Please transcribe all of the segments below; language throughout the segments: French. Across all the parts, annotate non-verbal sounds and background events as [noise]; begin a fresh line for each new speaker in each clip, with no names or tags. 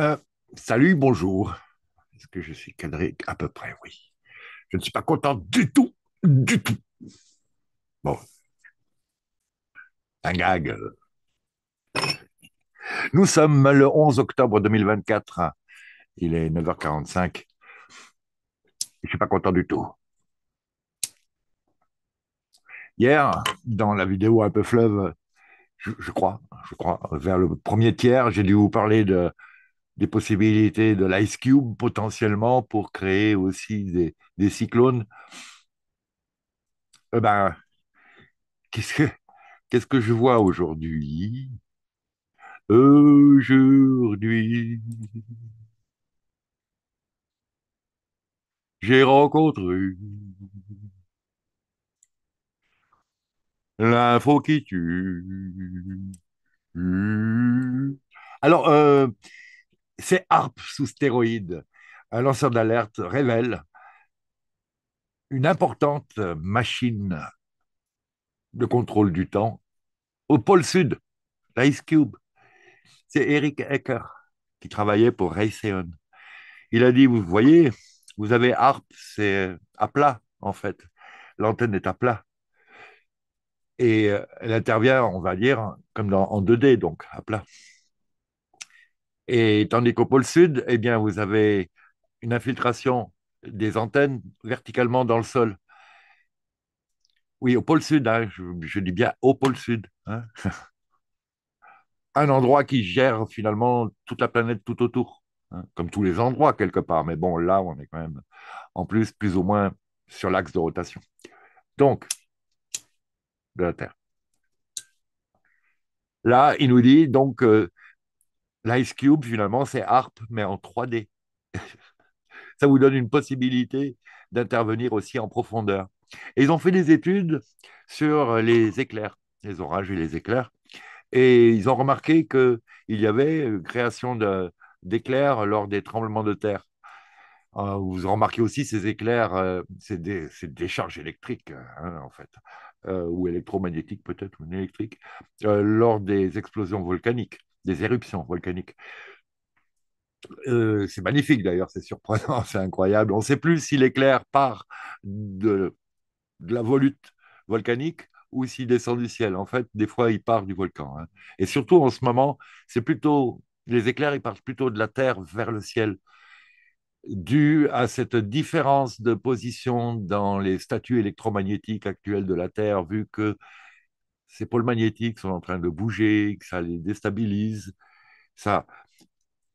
Euh, salut, bonjour. Est-ce que je suis cadré À peu près, oui. Je ne suis pas content du tout, du tout. Bon. Un gag. Nous sommes le 11 octobre 2024. Il est 9h45. Je ne suis pas content du tout. Hier, dans la vidéo un peu fleuve, je crois, je crois, vers le premier tiers, j'ai dû vous parler de des possibilités de l'Ice Cube potentiellement pour créer aussi des, cyclones. Eh ben, qu'est-ce que, que je vois aujourd'hui Aujourd'hui, j'ai rencontré l'info qui Alors, euh, c'est ARP sous stéroïde. Un lanceur d'alerte révèle une importante machine de contrôle du temps au pôle sud, l'Ice Cube. C'est Eric Ecker qui travaillait pour Raytheon. Il a dit, vous voyez, vous avez ARP, c'est à plat en fait. L'antenne est à plat. Et euh, elle intervient, on va dire, comme en 2D, donc à plat. Et tandis qu'au pôle sud, eh bien, vous avez une infiltration des antennes verticalement dans le sol. Oui, au pôle sud, hein, je, dis bien au pôle sud. Hein. [laughs] Un endroit qui gère finalement toute la planète tout autour, hein, comme tous les endroits quelque part. Mais bon, là, on est quand même en plus plus ou moins sur l'axe de rotation. Donc, de la Terre. Là, il nous dit donc euh, L'Ice Cube, finalement, c'est ARP, mais en 3D. Ça vous donne une possibilité d'intervenir aussi en profondeur. ils ont fait des études sur les éclairs, les orages et les éclairs. Et ils ont remarqué qu'il y avait euh, création d'éclairs lors des tremblements de terre. Euh, vous remarquez aussi ces éclairs, euh, c'est des, charges électriques, hein, en fait, ou électromagnétiques peut-être, ou électriques, lors des explosions volcaniques des éruptions volcaniques. Euh, c'est magnifique d'ailleurs, c'est surprenant, [laughs] c'est incroyable. On ne sait plus si l'éclair part de, la volute volcanique ou s'il descend du ciel. En fait, des fois, il part du volcan. Hein. Et surtout, en ce moment, c'est plutôt les éclairs, ils partent plutôt de la terre vers le ciel, dû à cette différence de position dans les statuts électromagnétiques actuels de la Terre, vu que ces pôles magnétiques sont en train de bouger, que ça les déstabilise. Ça,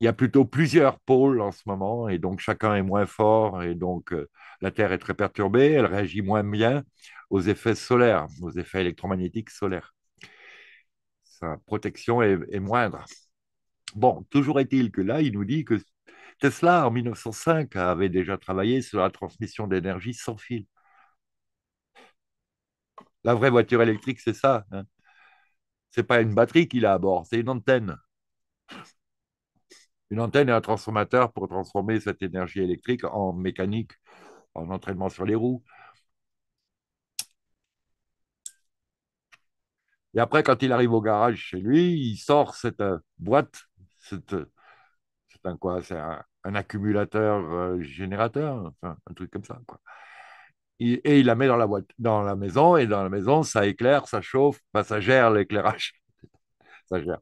il y a plutôt plusieurs pôles en ce moment, et donc chacun est moins fort, et donc euh, la Terre est très perturbée, elle réagit moins bien aux effets solaires, aux effets électromagnétiques solaires. Sa protection est, est moindre. Bon, toujours est-il que là, il nous dit que Tesla, en 1905, avait déjà travaillé sur la transmission d'énergie sans fil. La vraie voiture électrique, c'est ça. Hein. Ce n'est pas une batterie qu'il a à bord, c'est une antenne. Une antenne et un transformateur pour transformer cette énergie électrique en mécanique, en entraînement sur les roues. Et après, quand il arrive au garage chez lui, il sort cette euh, boîte. Euh, c'est un quoi C'est un, accumulateur euh, générateur, enfin, un truc comme ça et il la met dans la, boîte, dans la maison, et dans la maison, ça éclaire, ça chauffe, passagère ça gère l'éclairage. [laughs] ça gère.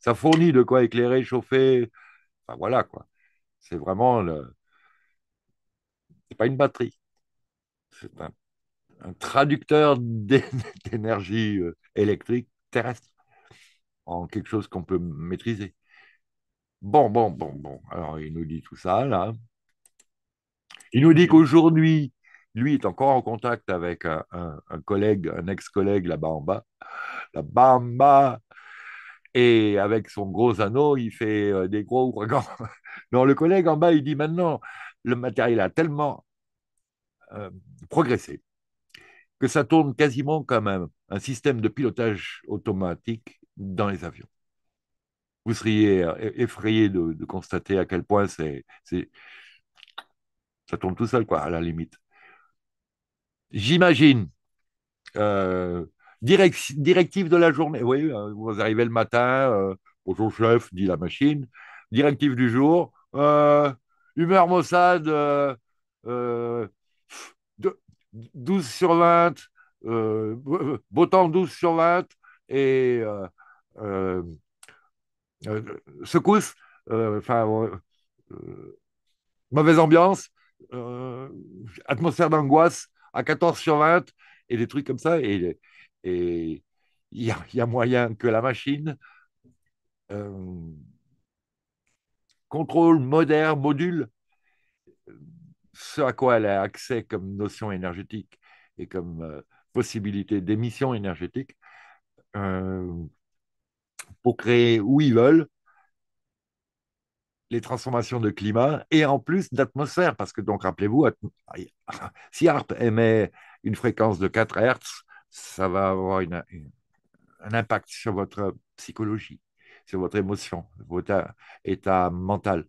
Ça, fournit de quoi éclairer, chauffer. Enfin, voilà, quoi. C'est vraiment le. C'est pas une batterie. C'est un traducteur [laughs] d'énergie euh, électrique terrestre en quelque chose qu'on peut maîtriser. Bon, bon, bon, bon. Alors, il nous dit tout ça, là. Il nous dit qu'aujourd'hui, lui est encore en contact avec euh, un, collègue, un ex-collègue là-bas en bas, là-bas en bas. Et avec son gros anneau, il fait euh, des gros ouragans. [laughs] Non, le collègue en bas, il dit maintenant, le matériel a tellement euh, progressé que ça tourne quasiment comme un, système de pilotage automatique dans les avions. Vous seriez effrayé de, de constater à quel point c'est, ça tourne tout seul, quoi, à la limite j'imagine, euh, directive de la journée. Oui, euh, vous arrivez le matin, euh, bonjour chef, dit la machine. Directive du jour, euh, humeur maussade. 12 sur 20, beau temps 12 sur 20, et secousse, enfin, mauvaise ambiance, atmosphère d'angoisse, à 14 sur 20 et des trucs comme ça. Et il y, a, moyen que la machine euh, contrôle, modère, module ce à quoi elle a accès comme notion énergétique et comme euh, possibilité d'émission énergétique euh, pour créer où ils veulent les transformations de climat et en plus d'atmosphère. Parce que donc, rappelez-vous, [laughs] si ARP émet une fréquence de 4 Hertz, ça va avoir un impact sur votre psychologie, sur votre émotion, votre état mental.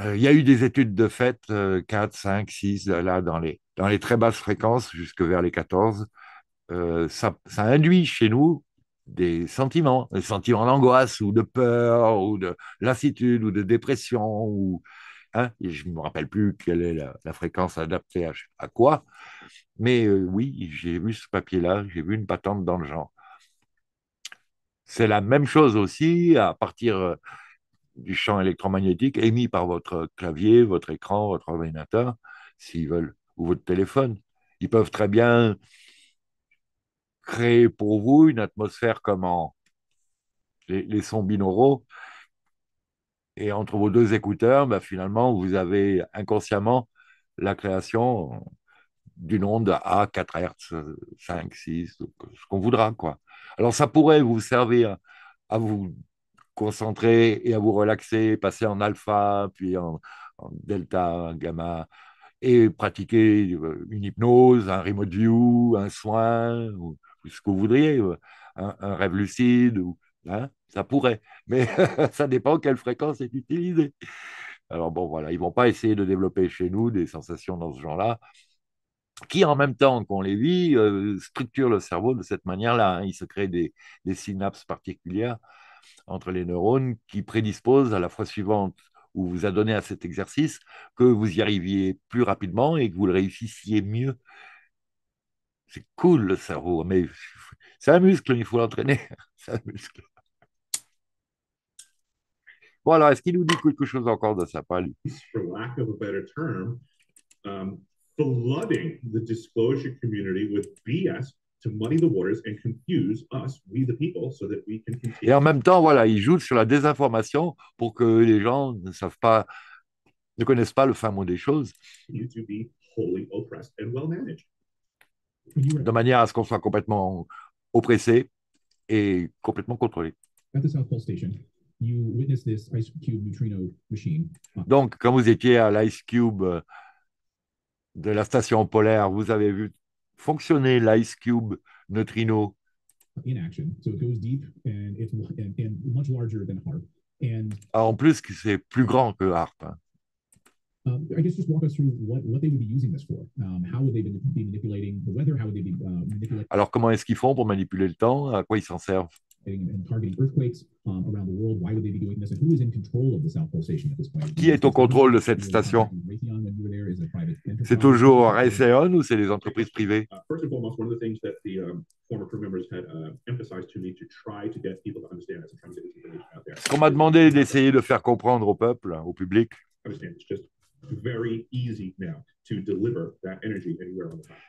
Euh, il y a eu des études de fait, 4, 5, 6, là, dans les, dans les très basses fréquences, jusque vers les 14. Euh, ça, ça induit chez nous des sentiments, des sentiments d'angoisse ou de peur ou de lassitude ou de dépression ou hein, je ne me rappelle plus quelle est la, fréquence adaptée à, quoi, mais euh, oui, j'ai vu ce papier-là, j'ai vu une patente dans le genre. C'est la même chose aussi à partir euh, du champ électromagnétique émis par votre clavier, votre écran, votre ordinateur, s'ils veulent, ou votre téléphone. Ils peuvent très bien créer pour vous une atmosphère comme en les, sons binauraux. Et entre vos deux écouteurs, ben finalement, vous avez inconsciemment la création d'une onde à 4 Hz, 5, 6, ce qu'on voudra. quoi. Alors ça pourrait vous servir à vous concentrer et à vous relaxer, passer en alpha, puis en, en delta, gamma, et pratiquer euh, une hypnose, un remote view, un soin, ou, ce que vous voudriez, euh, un, rêve lucide, ou, hein, ça pourrait, mais [laughs] ça dépend quelle fréquence est utilisée. Alors bon, voilà, ils ne vont pas essayer de développer chez nous des sensations dans ce genre-là, qui en même temps qu'on les vit, euh, structurent le cerveau de cette manière-là. Hein. Il se créent des, synapses particulières entre les neurones qui prédisposent à la fois suivante où vous a donné à cet exercice, que vous y arriviez plus rapidement et que vous le réussissiez mieux c'est cool le cerveau, mais c'est un muscle, il faut l'entraîner. [laughs] C'est un muscle. Bon, alors, est-ce qu'il nous dit quelque chose encore de sa part,
For lack of a better term, um, flooding the disclosure community with BS to muddy the waters and confuse us, we the people, so that we can continue.
Et en même temps, voilà, il joue sur la désinformation pour que les gens ne savent pas, ne connaissent pas le fin mot des choses.
You to be wholly oppressed and well managed
de manière à ce qu'on soit complètement oppressé et complètement contrôlé. Donc, quand vous étiez à l'Ice Cube euh, de la station polaire, vous avez vu fonctionner l'Ice Cube neutrino. En plus, c'est plus grand que HARP. Hein.
Um, I guess just walk us through what, what they would be using this for. Um, how would they be manipulating the weather? How would they be uh, manipulating?
Alors, comment And, targeting
earthquakes um, around the world. Why would they be doing this? And who is in control of the South Pole Station at this
point? Qui est au contrôle de cette station? C'est toujours uh, first and
foremost, one of the things that the um, former crew members had uh, emphasized to me to try to get people to understand as a transit out there.
It's just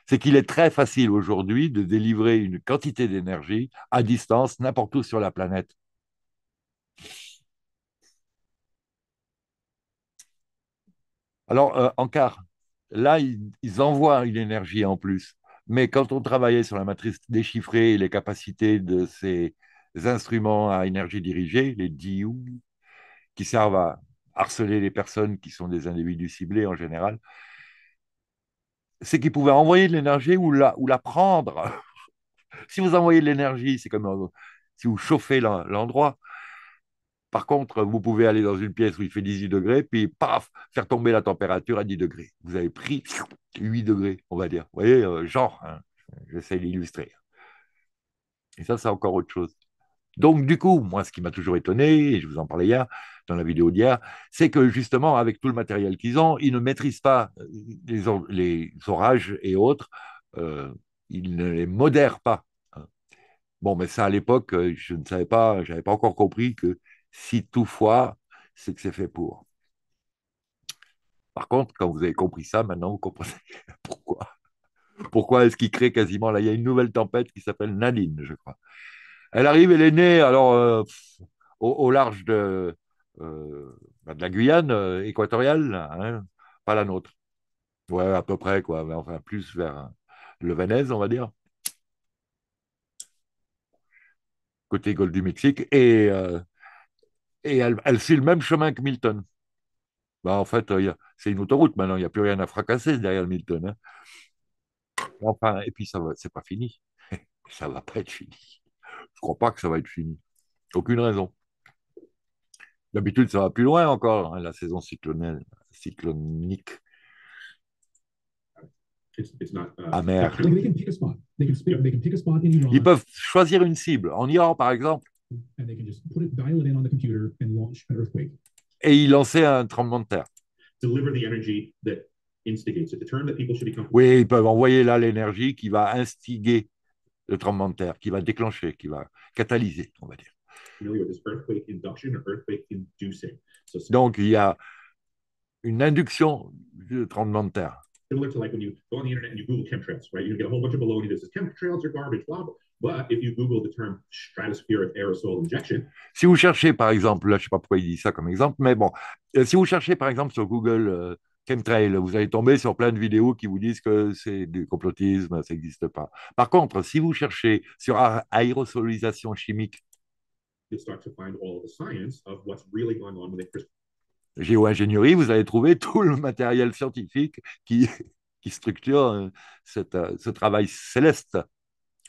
c'est qu'il est très facile aujourd'hui de délivrer une quantité d'énergie à distance n'importe où sur la planète. Alors, en euh, car là, ils, ils, envoient une énergie en plus. Mais quand on travaillait sur la matrice déchiffrée et les capacités de ces instruments à énergie dirigée, les DIU, qui servent à harceler les personnes qui sont des individus ciblés en général, c'est qu'ils pouvaient envoyer de l'énergie ou la, ou la prendre. [laughs] si vous envoyez de l'énergie, c'est comme euh, si vous chauffez l'endroit. Par contre, vous pouvez aller dans une pièce où il fait 18 degrés, puis paf, faire tomber la température à 10 degrés. Vous avez pris 8 degrés, on va dire. Vous voyez, euh, genre, hein, j'essaie d'illustrer. Et ça, c'est encore autre chose. Donc, du coup, moi, ce qui m'a toujours étonné, et je vous en parlais hier, dans la vidéo d'hier, c'est que justement, avec tout le matériel qu'ils ont, ils ne maîtrisent pas euh, les, orages et autres, euh, ils ne les modèrent pas. Hein. Bon, mais ça, à l'époque, euh, je ne savais pas, je n'avais pas encore compris que si tout foire, c'est que c'est fait pour. Par contre, quand vous avez compris ça, maintenant, vous comprenez [laughs] pourquoi. Pourquoi est-ce qu'il crée quasiment là Il y a une nouvelle tempête qui s'appelle Nanine, je crois. Elle arrive, elle est née alors euh, au, large de, euh, bah, la Guyane euh, équatoriale, hein, pas la nôtre. Ouais, à peu près, quoi. Mais enfin, plus vers le Venez, on va dire. Côté golfe du Mexique. Et, et elle, suit le même chemin que Milton. Bah, en fait, c'est une autoroute maintenant, il n'y a plus rien à fracasser derrière Milton. Hein. Enfin, et puis ça va, c'est pas fini. [laughs] ça va pas être fini. Je crois pas que ça va être fini. Aucune raison. D'habitude, ça va plus loin encore, hein, la saison cyclonique. Amère. Ils peuvent choisir une cible, en Iran par exemple. Et ils lançaient un tremblement de terre. Oui, ils peuvent envoyer là l'énergie qui va instiguer le tremblement de terre qui va déclencher, qui va catalyser, on va dire. Donc, il y a une induction du tremblement de terre. Si vous cherchez, par exemple, là, je ne sais pas pourquoi il dit ça comme exemple, mais bon, euh, si vous cherchez, par exemple, sur Google. Euh, chemtrail, vous allez tomber sur plein de vidéos qui vous disent que c'est du complotisme, ça n'existe pas. Par contre, si vous cherchez sur aérosolisation chimique, géo-ingénierie, vous allez trouver [laughs] tout le matériel scientifique qui, qui structure euh, cette, euh, ce travail céleste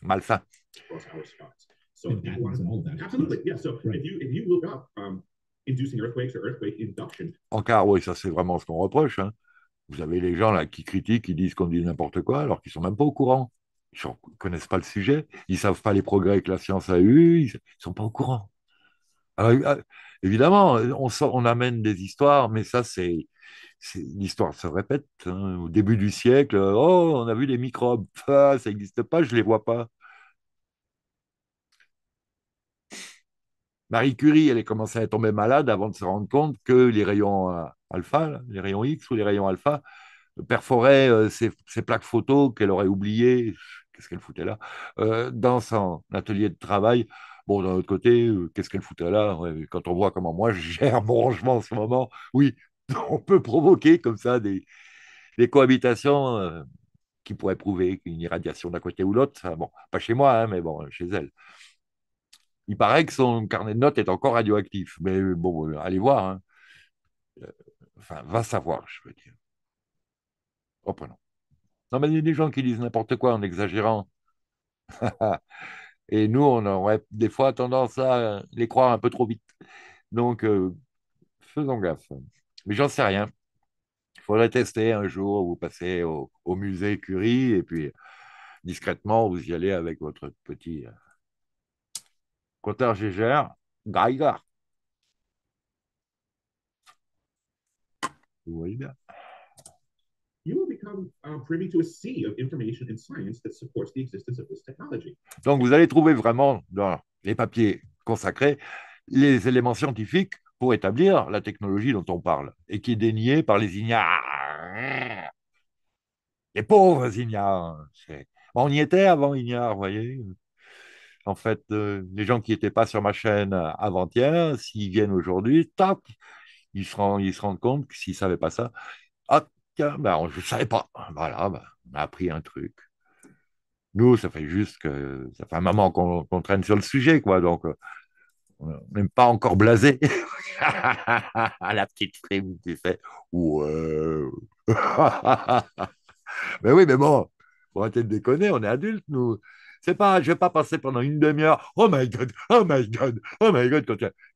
malsain
inducing earthquakes
oui, ça c'est vraiment ce qu'on reproche. Hein. Vous avez les gens là qui critiquent, qui disent qu'on dit n'importe quoi alors qu'ils sont même pas au courant. Ils ne connaissent pas le sujet, ils savent pas les progrès que la science a eu ils sont pas au courant. Euh, évidemment, on, on amène des histoires, mais ça c'est l'histoire se répète. Hein. Au début du siècle, oh, on a vu les microbes, [laughs] ah, ça n'existe pas, je les vois pas. Marie Curie, elle est commencé à tomber malade avant de se rendre compte que les rayons euh, alpha, les rayons X ou les rayons alpha, euh, perforaient euh, ces, plaques photo qu'elle aurait oubliées, qu'est-ce qu'elle foutait là, dans son atelier de travail. Bon, d'un autre côté, qu'est-ce qu'elle foutait là Quand on voit comment moi je gère mon rangement en ce moment, oui, [laughs] on peut provoquer comme ça des, cohabitations qui pourraient prouver une irradiation d'un côté ou l'autre. Bon, pas chez moi, hein, mais bon, chez elle. Il paraît que son carnet de notes est encore radioactif. Mais bon, allez voir. Hein. Euh, enfin, va savoir, je veux dire. Reprenons. Non, mais il y a des gens qui disent n'importe quoi en exagérant. [laughs] Et nous, on aurait des fois tendance à les croire un peu trop vite. Donc, euh, faisons gaffe. Mais j'en sais rien. Il faudrait tester un jour. Vous passez au, au musée Curie et puis discrètement, vous y allez avec votre petit euh, Cotard Gégère, Gaïgar. Vous voyez bien. Donc vous allez trouver vraiment dans les papiers consacrés les éléments scientifiques pour établir la technologie dont on parle et qui est déniée par les ignares. Les pauvres ignares. On y était avant ignares, vous voyez. En fait, euh, les gens qui n'étaient pas sur ma chaîne euh, avant-hier, s'ils viennent aujourd'hui, ils se, rendent, ils se rendent compte que s'ils ne savaient pas ça, ah, ben, je ne savais pas. Voilà, ben, on a appris un truc. Nous, ça fait juste que ça fait un moment qu'on traîne sur le sujet, quoi. Donc, euh, on n'est même pas encore blasé. [laughs] La petite frime tu fait Ouais. mais [laughs] ben oui, mais bon, pour arrêter de déconner, on est adultes, nous. C'est pas, je vais pas passer pendant une demi-heure. Oh my God, oh my God, oh my God.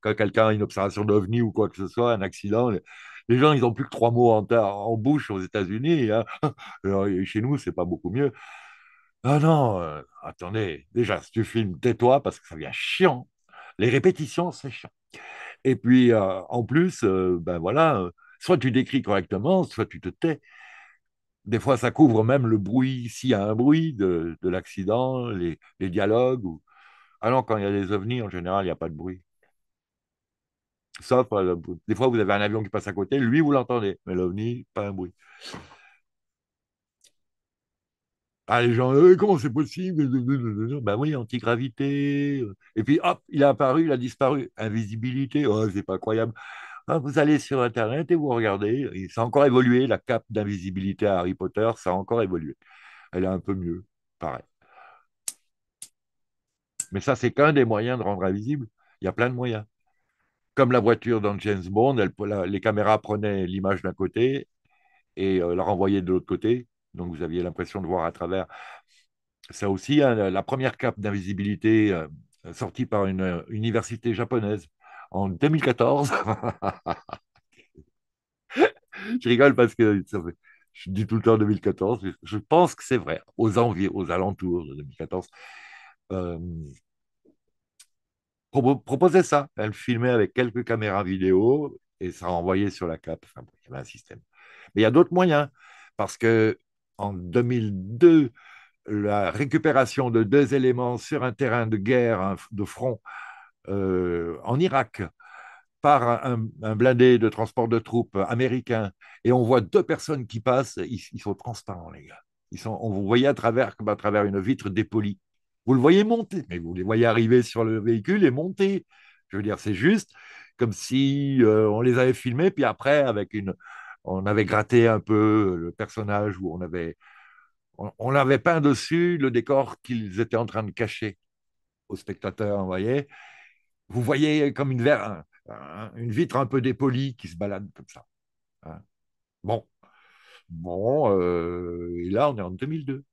Quand, quelqu'un a une observation d'OVNI ou quoi que ce soit, un accident, les, gens, ils n'ont plus que trois mots en, bouche aux États-Unis. Hein. [laughs] chez nous, c'est pas beaucoup mieux. Ah non, euh, attendez, déjà, si tu filmes, tais-toi parce que ça devient chiant. Les répétitions, c'est chiant. Et puis, euh, en plus, euh, ben voilà, soit tu décris correctement, soit tu te tais. Des fois, ça couvre même le bruit, s'il y a un bruit de, l'accident, les, dialogues. Ou... Alors, quand il y a des ovnis, en général, il n'y a pas de bruit. Sauf, euh, des fois, vous avez un avion qui passe à côté, lui, vous l'entendez, mais l'ovni, pas un bruit. Ah, les gens, «Eh, comment c'est possible Ben oui, antigravité. Euh. Et puis, hop, il a apparu, il a disparu. Invisibilité, oh, c'est pas croyable. Hein, vous allez sur Internet et vous regardez. Ça a encore évolué. La cape d'invisibilité à Harry Potter, ça a encore évolué. Elle est un peu mieux, pareil. Mais ça, c'est qu'un des moyens de rendre invisible. Il y a plein de moyens. Comme la voiture dans James Bond, les caméras prenaient l'image d'un côté et euh, la renvoyaient de l'autre côté. Donc, vous aviez l'impression de voir à travers. Ça aussi, hein, la première cape d'invisibilité euh, sortie par une euh, université japonaise en 2014. je rigole parce que je dis tout le temps 2014. Je pense que c'est vrai, aux envies, aux alentours de 2014. Euh, proposait ça. Elle filmait avec quelques caméras vidéo et ça envoyait sur la cape. Enfin, il y avait un système. Mais il y a d'autres moyens parce que en 2002, la récupération de deux éléments sur un terrain de guerre hein, de front euh, en Irak par un, blindé de transport de troupes américain et on voit deux personnes qui passent, ils, sont transparents, les gars. Ils sont, on vous voyait à travers, à travers une vitre dépolie. Vous le voyez monter, mais vous les voyez arriver sur le véhicule et monter. Je veux dire, c'est juste comme si euh, on les avait filmés, puis après, avec une, on avait gratté un peu le personnage où on avait, on, on avait peint dessus le décor qu'ils étaient en train de cacher aux spectateurs, vous voyez vous voyez comme une, vitre un peu dépolie qui se balade comme ça. Hein. bon. Bon, euh, et là, on est en 2002.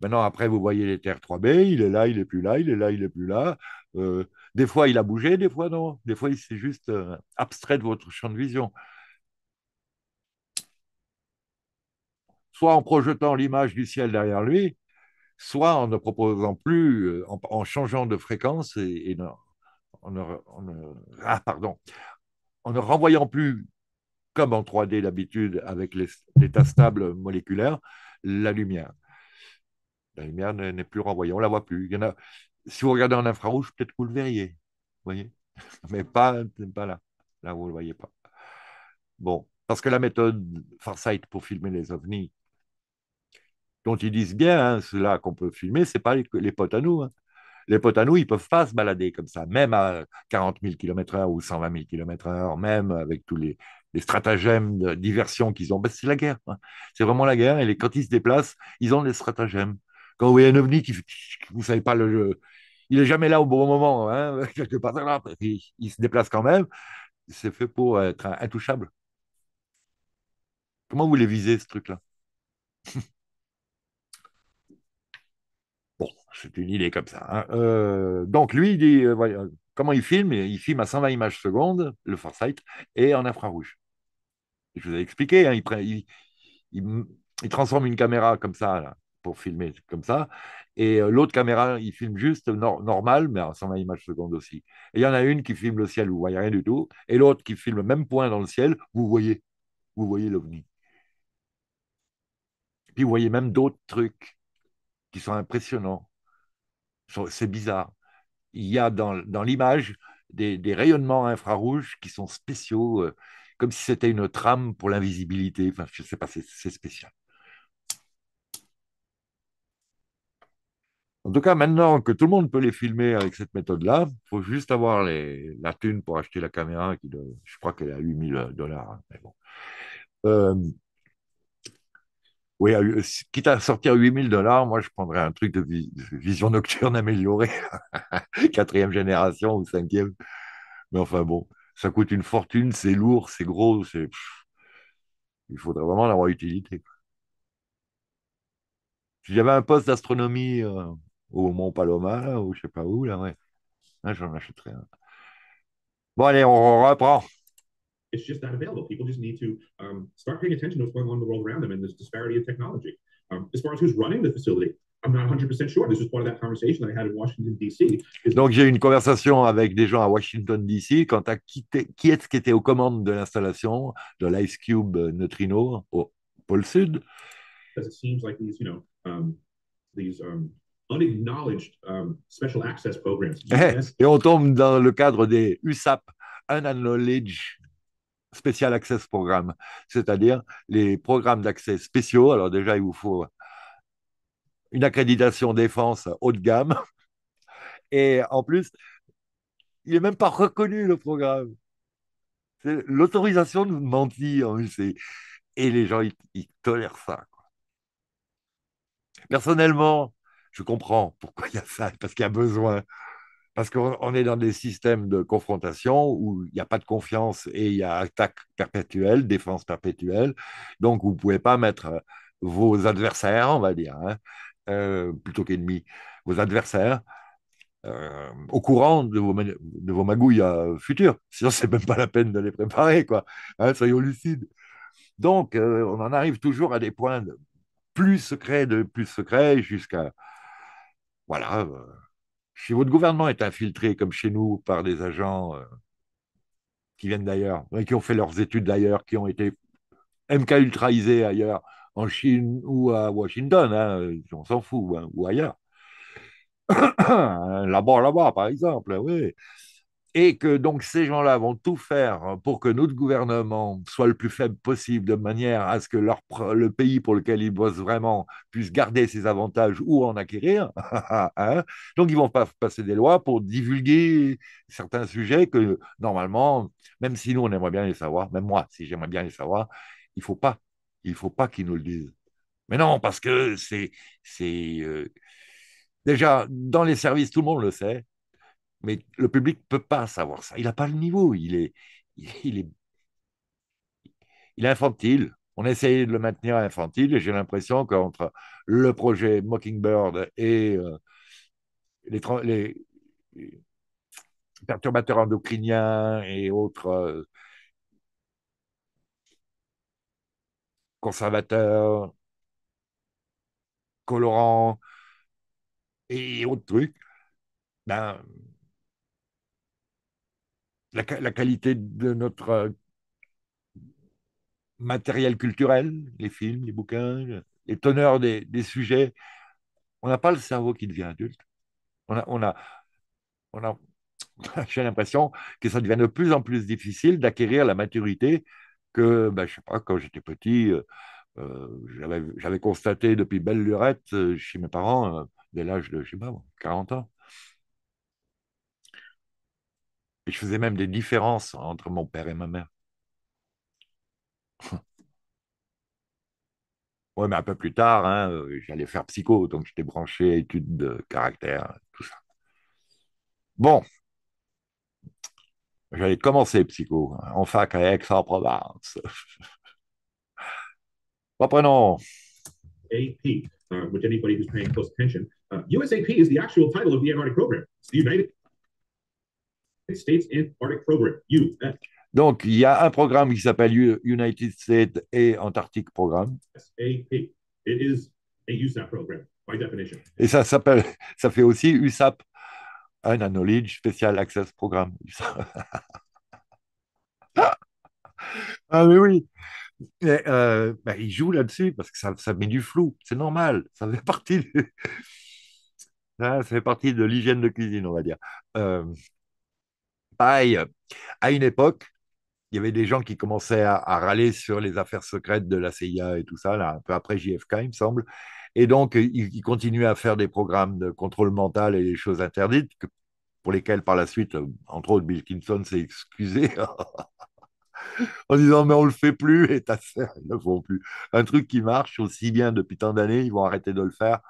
Maintenant, après, vous voyez les terres 3B, il est là, il n'est plus là, il est là, il n'est plus là. Euh, des fois, il a bougé, des fois, non. Des fois, il s'est juste euh, abstrait de votre champ de vision. Soit en projetant l'image du ciel derrière lui, soit en ne proposant plus, en, changeant de fréquence et, et non, en ne, ah, pardon, ne renvoyant plus, comme en 3D d'habitude, avec l'état stable moléculaire, la lumière. La lumière n'est plus renvoyée, on ne la voit plus. Il y en a, si vous regardez en infrarouge, peut-être que vous le verriez, voyez [laughs] mais pas, pas là. Là, vous ne le voyez pas. Bon, parce que la méthode Farsight pour filmer les ovnis, dont ils disent bien, cela hein, ceux-là qu'on peut filmer, ce n'est pas les, potes à nous. Hein. Les potanous, ils ne peuvent pas se balader comme ça, même à 40 000 km/h ou 120 000 km/h, même avec tous les, stratagèmes de diversion qu'ils ont. Bah, c'est la guerre. Hein. C'est vraiment la guerre. Et quand ils se déplacent, ils ont des stratagèmes. Quand vous voyez un ovni qui, vous savez pas le jeu, il est jamais là au bon moment, hein, [laughs] quelque part. Il, il se déplace quand même. C'est fait pour être intouchable. Comment vous les visez, ce truc-là [laughs] c'est une idée comme ça. Hein. Euh, donc lui, il dit euh, comment il filme Il filme à 120 images secondes, le Foresight, et en infrarouge. je vous ai expliqué, hein, il, transforme une caméra comme ça pour filmer comme ça, et euh, l'autre caméra, il filme juste normal, mais à 120 images secondes aussi. Et il y en a une qui filme le ciel, vous voyez rien du tout, et l'autre qui filme le même point dans le ciel, vous voyez, vous voyez l'ovni. Puis vous voyez même d'autres trucs qui sont impressionnants. C'est bizarre. Il y a dans, l'image des, rayonnements infrarouges qui sont spéciaux, euh, comme si c'était une trame pour l'invisibilité. Enfin, je ne sais pas, c'est spécial. En tout cas, maintenant que tout le monde peut les filmer avec cette méthode-là, il faut juste avoir la thune pour acheter la caméra, qui je crois qu'elle est à 8000 dollars. Hein, bon. Euh, oui, quitte à sortir 8000 dollars, moi, je prendrais un truc de vision nocturne [laughs] améliorée, quatrième génération ou cinquième. Mais enfin bon, ça coûte une fortune, c'est lourd, c'est gros, c'est... il faudrait vraiment l'avoir utilité. Si j'avais un poste d'astronomie euh, au Mont Paloma, ou je ne sais pas où, là, ouais. j'en achèterais un. Bon, allez, on reprend.
It's just not available. People just need to um, start paying attention to what's going on in the world around them and this disparity of technology. Um, as far as who's running the facility, I'm not 100% sure. This is part of that conversation I had in Washington, D.C.
Donc, j'ai eu une conversation avec des gens à Washington, D.C. quant à qui, qui est-ce qui était aux commandes de l'installation de l'Ice Cube Neutrino au pôle Sud.
Because it seems like these, you know, um, these um, unacknowledged um, special access programs.
Eh, et on tombe dans le cadre des USAP, Unacknowledged spécial Access programme, c'est-à-dire les programmes d'accès spéciaux. Alors déjà, il vous faut une accréditation défense haut de gamme. Et en plus, il n'est même pas reconnu le programme. C'est l'autorisation de mentir. Hein, Et les gens, ils, tolèrent ça. Personnellement, je comprends pourquoi il y a ça, parce qu'il y a besoin. Parce qu'on est dans des systèmes de confrontation où il n'y a pas de confiance et il y a attaque perpétuelle, défense perpétuelle. Donc, vous ne pouvez pas mettre euh, vos adversaires, on va dire, hein, euh, plutôt qu'ennemis, vos adversaires euh, au courant de vos, de vos magouilles futures. [laughs] Sinon, n'est même pas la peine de les préparer, quoi. Hein, soyons lucides. Donc, on en arrive toujours à des points plus secrets, de plus secrets, jusqu'à voilà, si votre gouvernement est infiltré, comme chez nous, par des agents euh, qui viennent d'ailleurs, qui ont fait leurs études d'ailleurs, qui ont été MK ultraisés ailleurs, en Chine ou à Washington, hein, on s'en fout, hein, ou ailleurs. là-bas, [coughs] là-bas, par exemple, oui et que donc ces gens-là vont tout faire pour que notre gouvernement soit le plus faible possible de manière à ce que le pays pour lequel ils bossent vraiment puisse garder ses avantages ou en acquérir. [laughs] Hein. donc ils vont pas passer des lois pour divulguer certains sujets que normalement, même si nous on aimerait bien les savoir, même moi si j'aimerais bien les savoir, il faut pas, il faut pas qu'ils nous le disent. Mais non, parce que c'est euh, déjà dans les services tout le monde le sait mais le public ne peut pas savoir ça. Il n'a pas le niveau. Il est, [laughs] il est, il infantile. On a essayé de le maintenir infantile et j'ai l'impression qu'entre le projet Mockingbird et euh, les, perturbateurs endocriniens et autres euh, conservateurs, colorants et autres trucs, ben, la, qualité de notre euh, matériel culturel, les films, les bouquins, les teneurs des, sujets. On n'a pas le cerveau qui devient adulte. On a, on a, [laughs] j'ai l'impression que ça devient de plus en plus difficile d'acquérir la maturité que, ben, je sais pas, quand j'étais petit, euh, euh, j'avais constaté depuis belle lurette chez mes parents, dès l'âge de, je sais pas, 40 ans. Et Je faisais même des différences entre mon père et ma mère. [laughs] ouais, mais un peu plus tard, hein, euh, j'allais faire psycho, donc j'étais branché études de caractère, tout ça. Bon, j'allais commencer psycho hein, en fac à Aix-en-Provence. Reprenons.
[laughs] AP, uh, which anybody who's paying close attention, USAP uh, is the actual title of the Aeronautic Program. the United E
Donc, il y a un programme qui s'appelle United States et Antarctic Program. USAP Et ça s'appelle, [laughs] ça fait aussi USAP, un Knowledge Special Access Program. [laughs] ah, mais oui. Mais, euh, ben, il joue là-dessus parce que ça, ça met du flou, c'est normal, ça fait partie de... [laughs] fait partie de l'hygiène de cuisine, on va dire. Euh paille. À une époque, il y avait des gens qui commençaient à, râler sur les affaires secrètes de la CIA et tout ça, un peu après JFK, il me semble. Et donc, euh, ils, continuaient à faire des programmes de contrôle mental et des choses interdites, pour lesquelles, par la suite, euh, entre autres, Bill Clinton s'est excusé [laughs] en disant Mais on le fait plus, et ils ne le font plus. Un truc qui marche aussi bien depuis tant d'années, ils vont arrêter de le faire.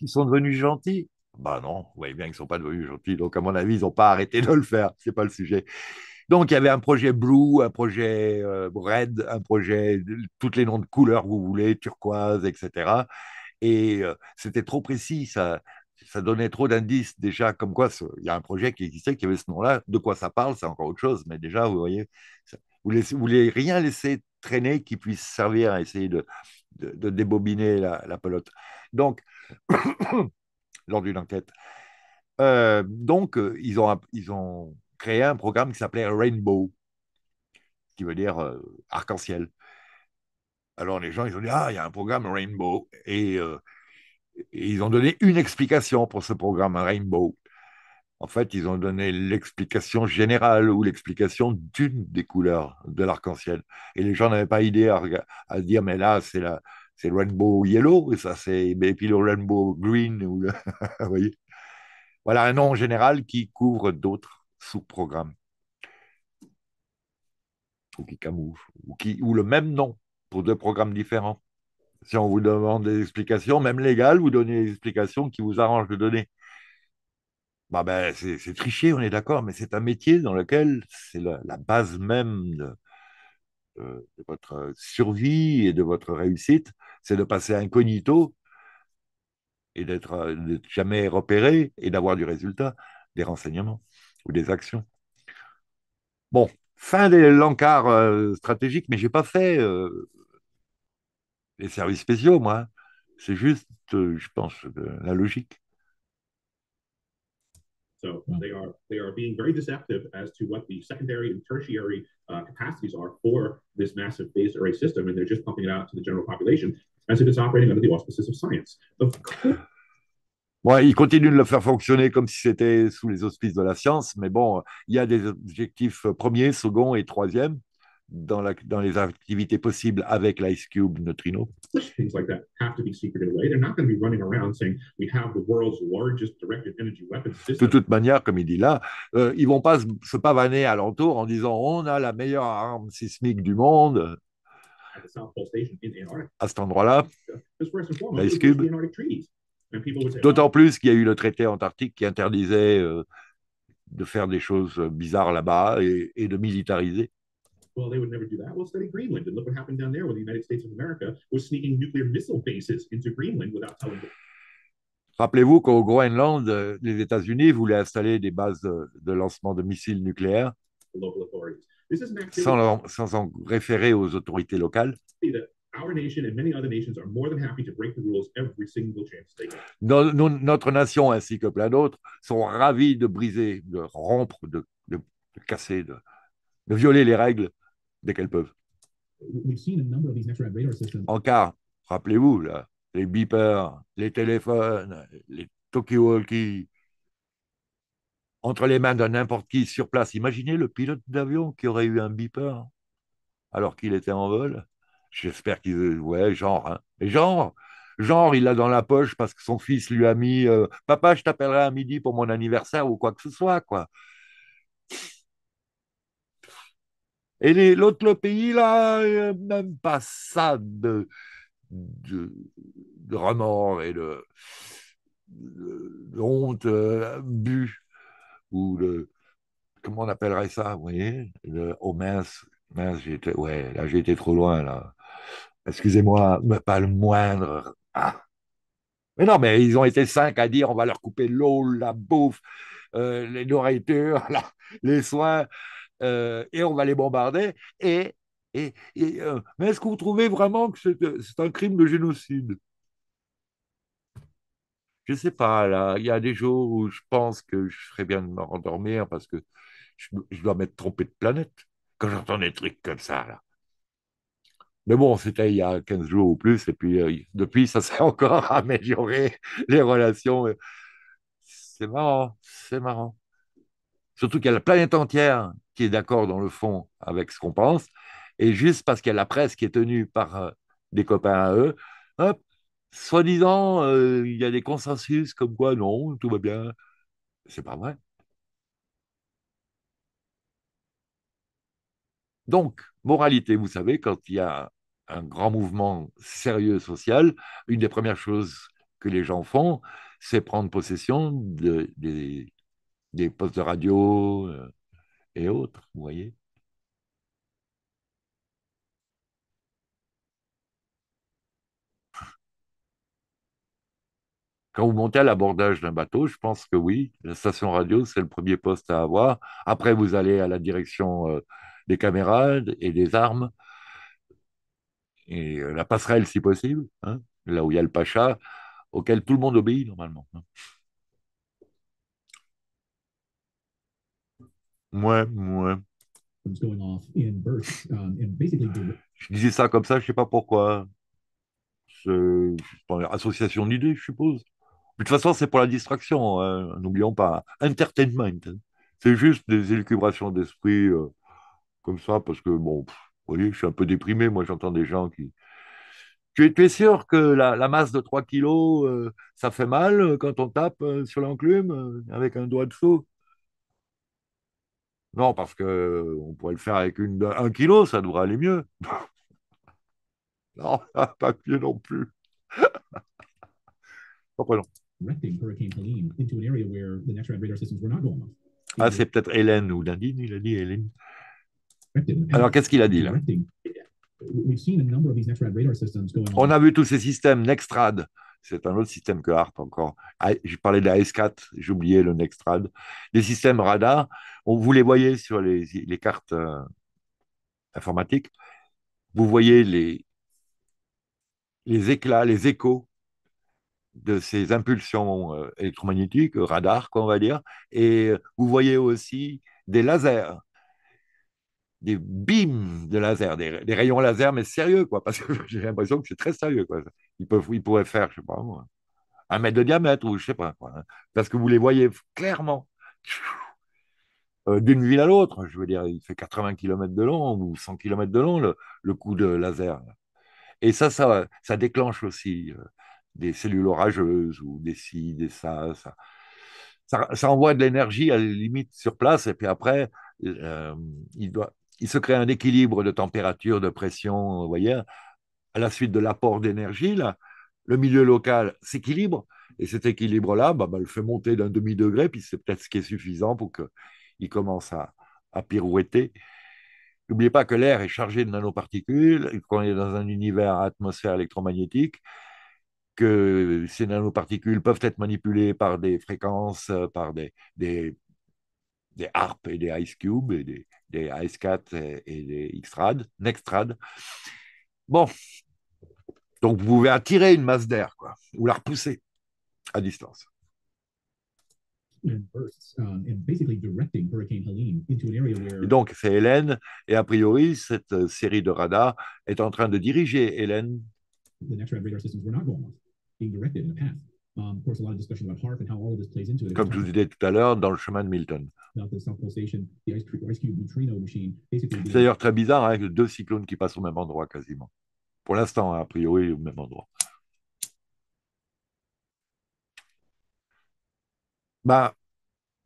Ils sont devenus gentils. Ben non, vous voyez bien qu'ils ne sont pas devenus gentils. Donc, à mon avis, ils n'ont pas arrêté de le faire. Ce n'est pas le sujet. Donc, il y avait un projet blue, un projet euh, red, un projet, toutes les noms de couleurs que vous voulez, turquoise, etc. Et euh, c'était trop précis, ça, ça donnait trop d'indices déjà, comme quoi il y a un projet qui existait, qui avait ce nom-là. De quoi ça parle, c'est encore autre chose, mais déjà, vous voyez, vous ne voulez rien laisser traîner qui puisse servir à essayer de, débobiner la pelote. Donc, lors d'une enquête. Euh, donc, euh, ils ont, ils ont créé un programme qui s'appelait Rainbow, qui veut dire euh, arc-en-ciel. Alors, les gens, ils ont dit Ah, il y a un programme Rainbow. Et, ils ont donné une explication pour ce programme Rainbow. En fait, ils ont donné l'explication générale ou l'explication d'une des couleurs de l'arc-en-ciel. Et les gens n'avaient pas idée à, à dire, mais là, c'est la, c'est le rainbow yellow, et ça c'est puis le rainbow green, ou [laughs] Voilà un nom général qui couvre d'autres sous-programmes ou qui camoufle, ou, qui, ou le même nom pour deux programmes différents. Si on vous demande des explications, même légales, vous donnez des explications qui vous arrangent de donner. Bah ben, c'est tricher, on est d'accord, mais c'est un métier dans lequel c'est la, base même de, euh, de votre survie et de votre réussite, c'est de passer incognito et d'être euh, jamais repéré et d'avoir du résultat, des renseignements ou des actions. Bon, fin de l'encart euh, stratégique, mais j'ai pas fait les services spéciaux, moi. C'est juste, je pense, la logique.
So mm-hmm. they are they are being very deceptive as to what the secondary and tertiary uh, capacities are for this massive phased array system, and they're just pumping it out to the general population as if it's operating under the auspices of science. Of course.
Ouais, ils continuent de le faire fonctionner comme si c'était sous les auspices de la science, mais bon, il y a des objectifs premiers, second et troisième, dans, les activités possibles avec l'Ice Cube Neutrino.
De
toute manière, comme il dit là, ils euh, ils vont pas se, pavaner alentour en disant on a la meilleure arme sismique du monde. À cet endroit-là,
l'Ice Cube. D'autant
oh. plus qu'il y a eu le traité antarctique qui interdisait euh, de faire des choses euh, bizarres là-bas et de militariser. Rappelez-vous qu'au Groenland, euh, les États-Unis voulaient installer des bases de, lancement de missiles nucléaires sans, sans en référer aux autorités locales.
notre
nation ainsi que plein d'autres sont ravis de briser, de rompre, de, de casser, de, de, violer les règles dès qu'elles peuvent. En cas, rappelez-vous, là, les beepers, les téléphones, les talkie-walkie, entre les mains de n'importe qui sur place. Imaginez le pilote d'avion qui aurait eu un beeper alors qu'il était en vol. J'espère qu'il... Ouais, genre, hein. genre, genre, il l'a dans la poche parce que son fils lui a mis euh, Papa, je t'appellerai à midi pour mon anniversaire » ou quoi que ce soit, quoi. Et l'autre pays, là, euh, même pas ça de, de, remords et de, honte de euh, bu, ou le. Comment on appellerait ça, vous voyez le, Oh mince, mince j'étais. Ouais, là, j'étais trop loin, là. Excusez-moi, mais pas le moindre. Ah. Mais non, mais ils ont été cinq à dire on va leur couper l'eau, la bouffe, euh, les nourritures, [laughs] les soins. Euh, et on va les bombarder. Et, et, euh, mais est-ce que vous trouvez vraiment que c'est euh, un crime de génocide Je ne sais pas, là, il y a des jours où je pense que je serais bien de me rendormir parce que je, dois m'être trompé de planète quand j'entends des trucs comme ça, là. Mais bon, c'était il y a 15 jours ou plus, et puis depuis, ça s'est [laughs] encore amélioré, les relations. C'est marrant, c'est marrant. Surtout qu'il y a la planète entière est d'accord dans le fond avec ce qu'on pense, et juste parce qu'il y a la presse qui est tenue par euh, des copains à eux, hop, soi-disant, euh, il y a des consensus comme quoi non, tout va bien. C'est pas vrai. Donc, moralité, vous savez, quand il y a un grand mouvement sérieux social, une des premières choses que les gens font, c'est prendre possession des, postes de radio, euh, et autres, vous voyez. Quand vous montez à l'abordage d'un bateau, je pense que oui, la station radio, c'est le premier poste à avoir. Après, vous allez à la direction euh, des caméras et des armes, et euh, la passerelle si possible, hein, là où il y a le pacha, auquel tout le monde obéit normalement. Hein. Ouais, ouais. Um,
je
disais ça comme ça, je sais pas pourquoi. C'est association d'idées, je suppose. de toute façon, c'est pour la distraction, hein. n'oublions pas. Entertainment. Hein. C'est juste des élucubrations d'esprit euh, comme ça, parce que, bon, vous voyez, je suis un peu déprimé. Moi, j'entends des gens qui. Tu es, sûr que la, masse de 3 kilos, euh, ça fait mal euh, quand on tape sur l'enclume avec un doigt de saut non, parce que euh, on pourrait le faire avec une, un kilo, ça devrait aller mieux. [laughs] non, [laughs] pas mieux non plus. [laughs] ah, c'est peut-être Hélène ou Nadine, il a dit Hélène. Alors, qu'est-ce qu'il a dit là On a vu tous ces systèmes, Nextrad, c'est un autre système que HARP encore. J'ai ah, je parlais de la S4, j'oubliais le Nextrad. Les systèmes radar, vous les voyez sur les, cartes euh, informatiques, vous voyez les, les éclats, les échos de ces impulsions euh, électromagnétiques, radars, on va dire, et euh, vous voyez aussi des lasers des bims de laser, des, rayons laser, mais sérieux, quoi, parce que [laughs] j'ai l'impression que c'est très sérieux, quoi. Ils, peuvent, ils pourraient faire, je sais pas, un mètre de diamètre, ou je sais pas, quoi, hein. parce que vous les voyez clairement. Euh, d'une ville à l'autre, je veux dire, il fait 80 km de long ou 100 km de long le, coup de laser. Et ça, ça, ça déclenche aussi euh, des cellules orageuses ou des ci, des ça. Ça, envoie de l'énergie à la limite sur place, et puis après, euh, il doit, il se crée un équilibre de température, de pression, euh, vous voyez, à la suite de l'apport d'énergie, là, le milieu local s'équilibre, et cet équilibre-là bah, bah, le fait monter d'un demi-degré, puis c'est peut-être ce qui est suffisant pour qu'il commence à, à pirouetter. N'oubliez pas que l'air est chargé de nanoparticules, qu'on est dans un univers à atmosphère électromagnétique, que ces nanoparticules peuvent être manipulées par des fréquences, euh, par des, des, des harpes et des Ice Cube et des, ice cats et, des des rad Nextrad. Bon, donc vous pouvez attirer une masse d'air, quoi, ou la repousser à distance.
donc,
c'est Hélène, et a priori, cette euh, série de radars est en train de diriger Hélène.
Comme je vous
disais tout à l'heure, dans le chemin de Milton.
C'est d'ailleurs
très bizarre avec hein, deux cyclones qui passent au même endroit quasiment. Pour l'instant, hein, a priori, au même endroit. Bah,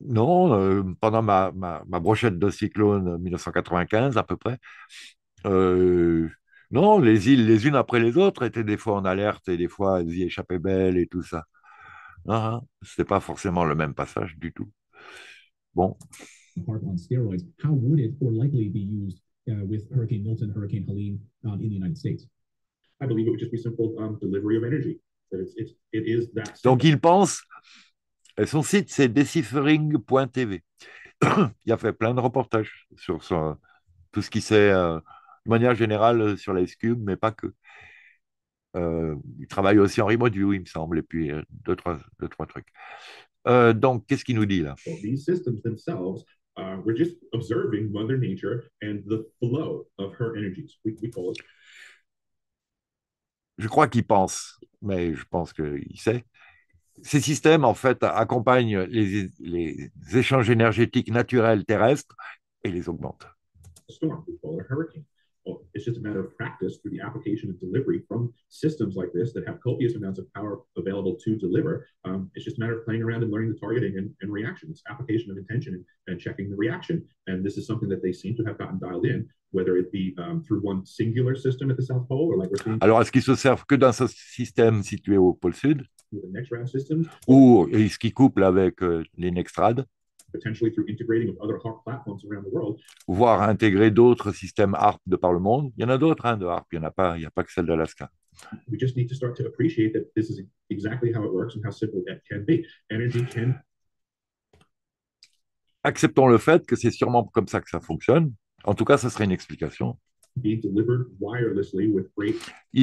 non, euh, pendant ma, ma, ma, brochette de cyclone 1995 à peu près, euh, non, les îles les unes après les autres étaient des fois en alerte et des fois elles y échappaient belles et tout ça. Ah, ah. Ce n'est pas forcément le même passage du tout. Bon.
Apart on steroids, how would it or likely be used uh, with Hurricane Milton, Hurricane Helene um, in the United States? I believe it would just be simple um, delivery of energy. That it's, it's, it is that Donc
il pense, son site c'est deciphering.tv. il a fait plein de reportages sur son, tout ce qui sait, euh, de manière générale, euh, sur la SQ, mais pas que. Euh, il travaille aussi en remote view, il me semble, et puis euh, deux, trois, deux, trois trucs. Euh, donc, qu'est-ce qu'il nous dit là? Je crois qu'il pense, mais je pense qu'il sait. Ces systèmes, en fait, accompagnent les, échanges énergétiques naturels terrestres et les augmentent.
hurricane. Well, it's just a matter of practice through the application and delivery from systems like this that have copious amounts of power available to deliver. Um, it's just a matter of playing around and learning the targeting and, and reaction. It's application of intention and, and, checking the reaction. And this is something that they seem to have gotten dialed in, whether it be um, through one singular system at the South Pole or like we're seeing.
Alors, est-ce qu'ils se servent que d'un système situé au pôle Sud? Ou est-ce qu'ils couplent avec euh, les Nextrad? voire intégrer d'autres systèmes ARP de par le monde. Il y en a d'autres hein, de ARP, il n'y en a pas, il a pas que celle d'Alaska. Acceptons le fait que c'est sûrement comme ça que ça fonctionne. En tout cas, ce serait une explication. Il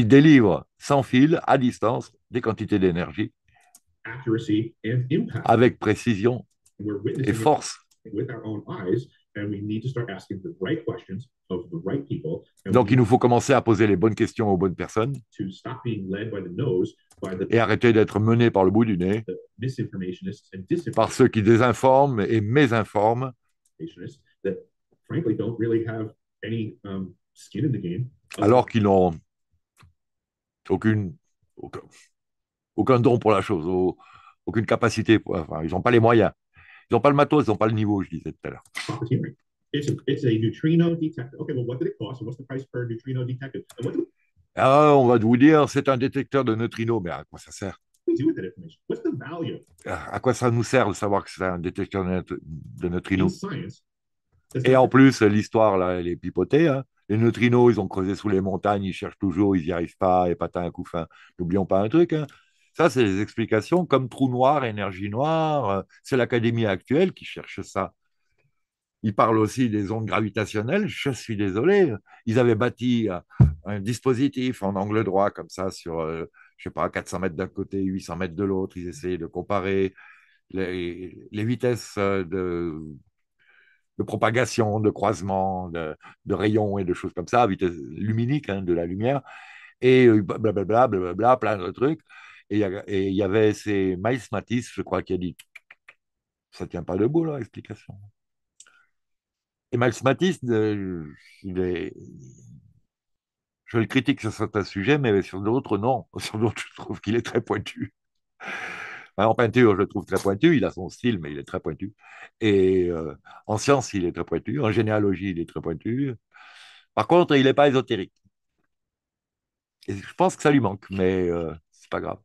délivre sans fil, à distance, des quantités d'énergie avec précision et force. Donc il nous faut commencer à poser les bonnes questions aux bonnes personnes et arrêter d'être mené par le bout du nez par ceux qui désinforment et mésinforment alors qu'ils n'ont aucune, aucun, don pour la chose, aucune capacité, enfin, ils n'ont pas les moyens. Ils n'ont pas le matos, ils n'ont pas le niveau, je disais tout à l'heure. on va vous dire, c'est un détecteur de neutrinos, mais à quoi ça sert? Ah, à quoi ça nous sert de savoir que c'est un détecteur de neutrinos Et en plus, l'histoire, là, elle est pipotée. Hein. Les neutrinos, ils ont creusé sous les montagnes, ils cherchent toujours, ils n'y arrivent pas, et patin un coup N'oublions pas un truc, hein. Ça, c'est des explications comme trou noir, énergie noire. Euh, c'est l'académie actuelle qui cherche ça. Ils parlent aussi des ondes gravitationnelles. Je suis désolé. Euh, ils avaient bâti euh, un dispositif en angle droit, comme ça, sur, je sais pas, 400 mètres d'un côté, 800 mètres de l'autre. Ils essayaient de comparer les, vitesses de, propagation, de croisement, de, rayons et de choses comme ça, vitesse luminique hein, de la lumière. Et blablabla, plein de trucs. Et il y avait ces Miles Matisse, je crois, qui a dit Ça tient pas debout, leur explication. Et Miles Matisse, euh, je le critique sur certains sujets, mais sur d'autres, non. [laughs] Sur d'autres, je trouve qu'il est très pointu. En peinture, je le trouve très pointu. Il a son style, mais il est très pointu. Et euh, en science, il est très pointu. En généalogie, il est très pointu. Par contre, il n'est pas ésotérique. je pense que ça lui manque, mais ce euh, c'est pas grave.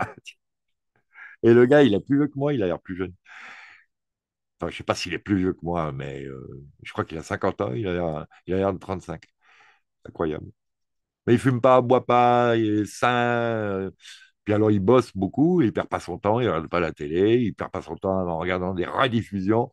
[laughs] Et le gars, il est plus vieux que moi, il a l'air plus jeune. Enfin, je sais pas s'il est plus vieux que moi, mais euh, je crois qu'il a 50 ans, il a l'air de 35. Incroyable. Mais il fume pas, boit pas, il est sain. Puis alors, il bosse beaucoup, il perd pas son temps, il regarde pas la télé, il perd pas son temps en regardant des rediffusions.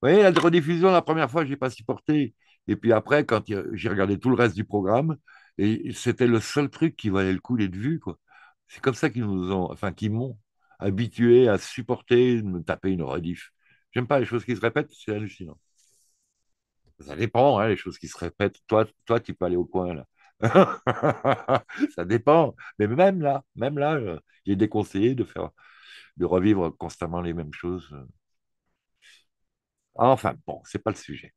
voyez la rediffusion, la première fois, je n'ai pas supporté. Et puis après, quand j'ai regardé tout le reste du programme, et c'était le seul truc qui valait le coup d'être vu. C'est comme ça qu'ils nous ont, enfin, qu'ils m'ont habitué à supporter de me taper une rediff. J'aime pas les choses qui se répètent, c'est hallucinant. Ça dépend, hein, les choses qui se répètent. Toi, toi, tu peux aller au coin là. [laughs] ça dépend. Mais même là, même là, euh, j'ai déconseillé de faire, de revivre constamment les mêmes choses. Enfin, bon, c'est pas le sujet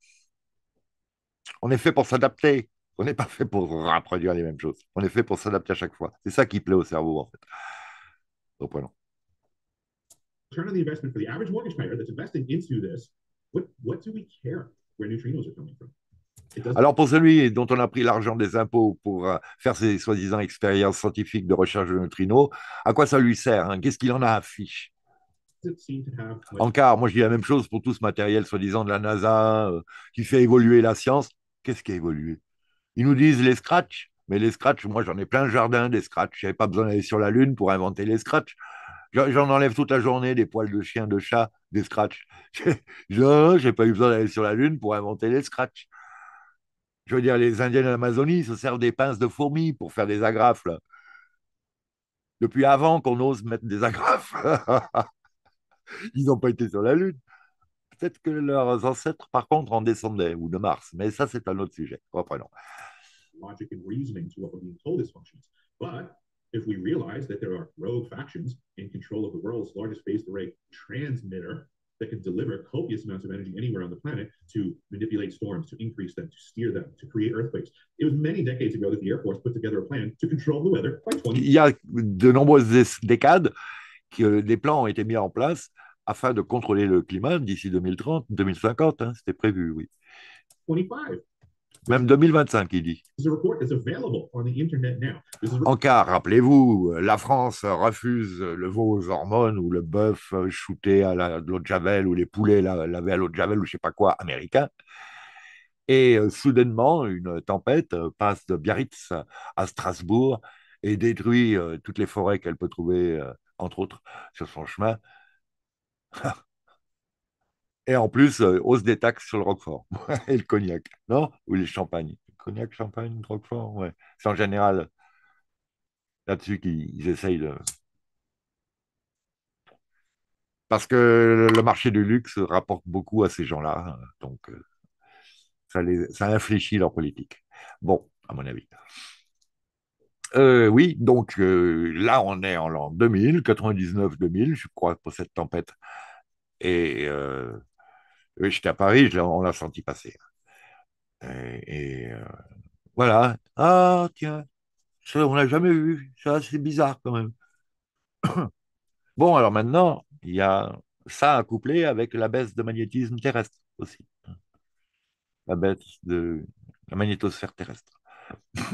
on est fait pour s'adapter. On n'est pas fait pour reproduire les mêmes choses. On est fait pour s'adapter à chaque fois. C'est ça qui plaît au cerveau, en fait. Au voilà. Alors pour celui dont on a pris l'argent des impôts pour euh, faire ses soi-disant expériences scientifiques de recherche de neutrinos, à quoi ça lui sert hein? Qu'est-ce qu'il en a à encore, hein. moi je dis la même chose pour tout ce matériel soi-disant de la NASA euh, qui fait évoluer la science. Qu'est-ce qui a évolué Ils nous disent les scratchs, mais les scratchs, moi j'en ai plein le jardin des scratchs. J'avais pas besoin d'aller sur la Lune pour inventer les scratchs. J'en enlève toute la journée des poils de chien, de chat, des scratchs. [laughs] Je n'ai pas eu besoin d'aller sur la Lune pour inventer les scratchs. Je veux dire, les Indiens l'Amazonie se servent des pinces de fourmis pour faire des agrafes. Depuis avant qu'on ose mettre des agrafes. [laughs] [laughs] Ils n'ont pas été sur la Lune. Peut-être que leurs ancêtres, par contre, en descendaient, ou de Mars, mais ça, c'est un autre sujet. Reprenons.
Logic and reasoning to what we're being told as functions. But if we realize that there are rogue factions in control of the world's largest phased array transmitter that can deliver copious amounts of energy anywhere on the planet to manipulate storms, to increase them, to steer them, to create earthquakes. It was many decades ago that the Air Force put together a plan to control the weather by
20. Il y a de nombreuses décades des plans ont été mis en place afin de contrôler le climat d'ici 2030, 2050, hein, c'était prévu, oui. Même 2025, il dit. Encore, rappelez-vous, la France refuse le veau aux hormones ou le bœuf shooté à l'eau de javel ou les poulets lavés à l'eau de javel ou je sais pas quoi américain. Et euh, soudainement, une tempête passe de Biarritz à Strasbourg et détruit euh, toutes les forêts qu'elle peut trouver euh, entre autres, sur son chemin. [laughs] Et en plus, euh, hausse des taxes sur le roquefort [laughs] et le cognac, non Ou les champagnes. Cognac, champagne, roquefort, ouais. C'est en général là-dessus qu'ils essayent de... Parce que le marché du luxe rapporte beaucoup à ces gens-là, hein, donc euh, ça, les, ça infléchit leur politique. Bon, à mon avis. Euh, oui, donc euh, là, on est en l'an 2000, 99-2000, je crois, pour cette tempête. Et euh, j'étais à Paris, on l'a senti passer. Et, voilà. Ah, tiens, ça, on l'a jamais vu. c'est bizarre quand même. [coughs] bon, alors maintenant, il y a ça à coupler avec la baisse de magnétisme terrestre aussi. La baisse de la magnétosphère terrestre. [coughs]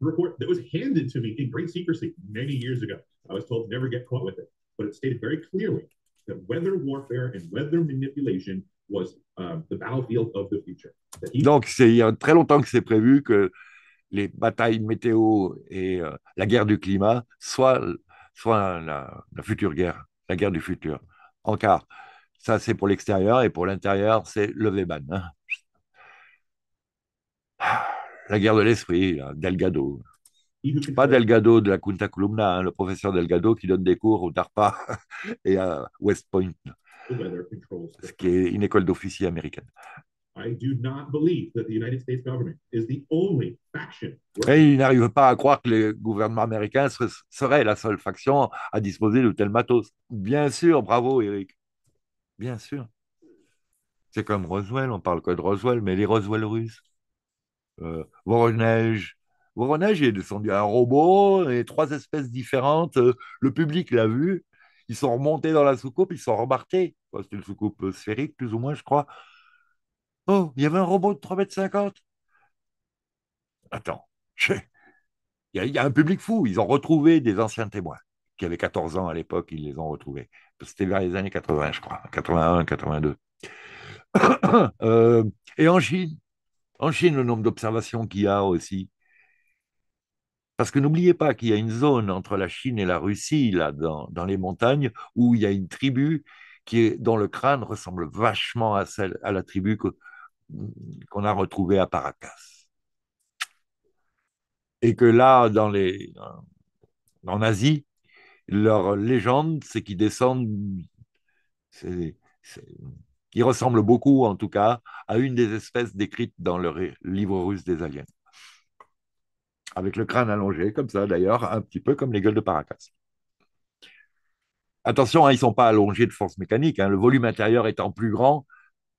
report that was handed to me in great secrecy many years ago. I was told to never get caught with it, but it stated very clearly that weather warfare and weather manipulation was uh, the battlefield of the future.
Donc, c'est il y a très longtemps que c'est prévu que les batailles météo et euh, la guerre du climat soient, soient la, la, future guerre, la guerre du futur. En car, ça c'est pour l'extérieur et pour l'intérieur, c'est le Véban. Hein la guerre de l'esprit, Delgado. Pas Delgado de la Quinta Columna, hein, le professeur Delgado qui donne des cours au DARPA [laughs] et à West Point, oh, ben, ce qui est une école d'officier américaine.
Et il
n'arrive pas à croire que le gouvernement américain serait la seule faction à disposer de tel matos. Bien sûr, bravo Eric. Bien sûr. C'est comme Roswell, on parle que de Roswell, mais les Roswell russes euh, Voronezh. il est descendu un robot et trois espèces différentes. Euh, le public l'a vu. Ils sont remontés dans la soucoupe, ils sont remartés. C'était une soucoupe euh, sphérique, plus ou moins, je crois. Oh, il y avait un robot de 3,50 m. Attends, [laughs] il y, a, un public fou. Ils ont retrouvé des anciens témoins qui avaient 14 ans à l'époque, ils les ont retrouvés. C'était vers les années 80, je crois, 81, 82. [coughs] Euh, et en Chine, en Chine, le nombre d'observations qu'il y a aussi. Parce que n'oubliez pas qu'il y a une zone entre la Chine et la Russie, là, dans, les montagnes, où il y a une tribu qui est, dont le crâne ressemble vachement à, celle, à la tribu qu'on a retrouvée à Paracas. Et que là, dans les, en Asie, leur légende, c'est qu'ils descendent, il ressemble beaucoup, en tout cas, à une des espèces décrites dans le livre russe des aliens. Avec le crâne allongé, comme ça d'ailleurs, un petit peu comme les gueules de Paracas. Attention, hein, ils ne sont pas allongés de force mécanique. Hein. le volume intérieur étant plus grand,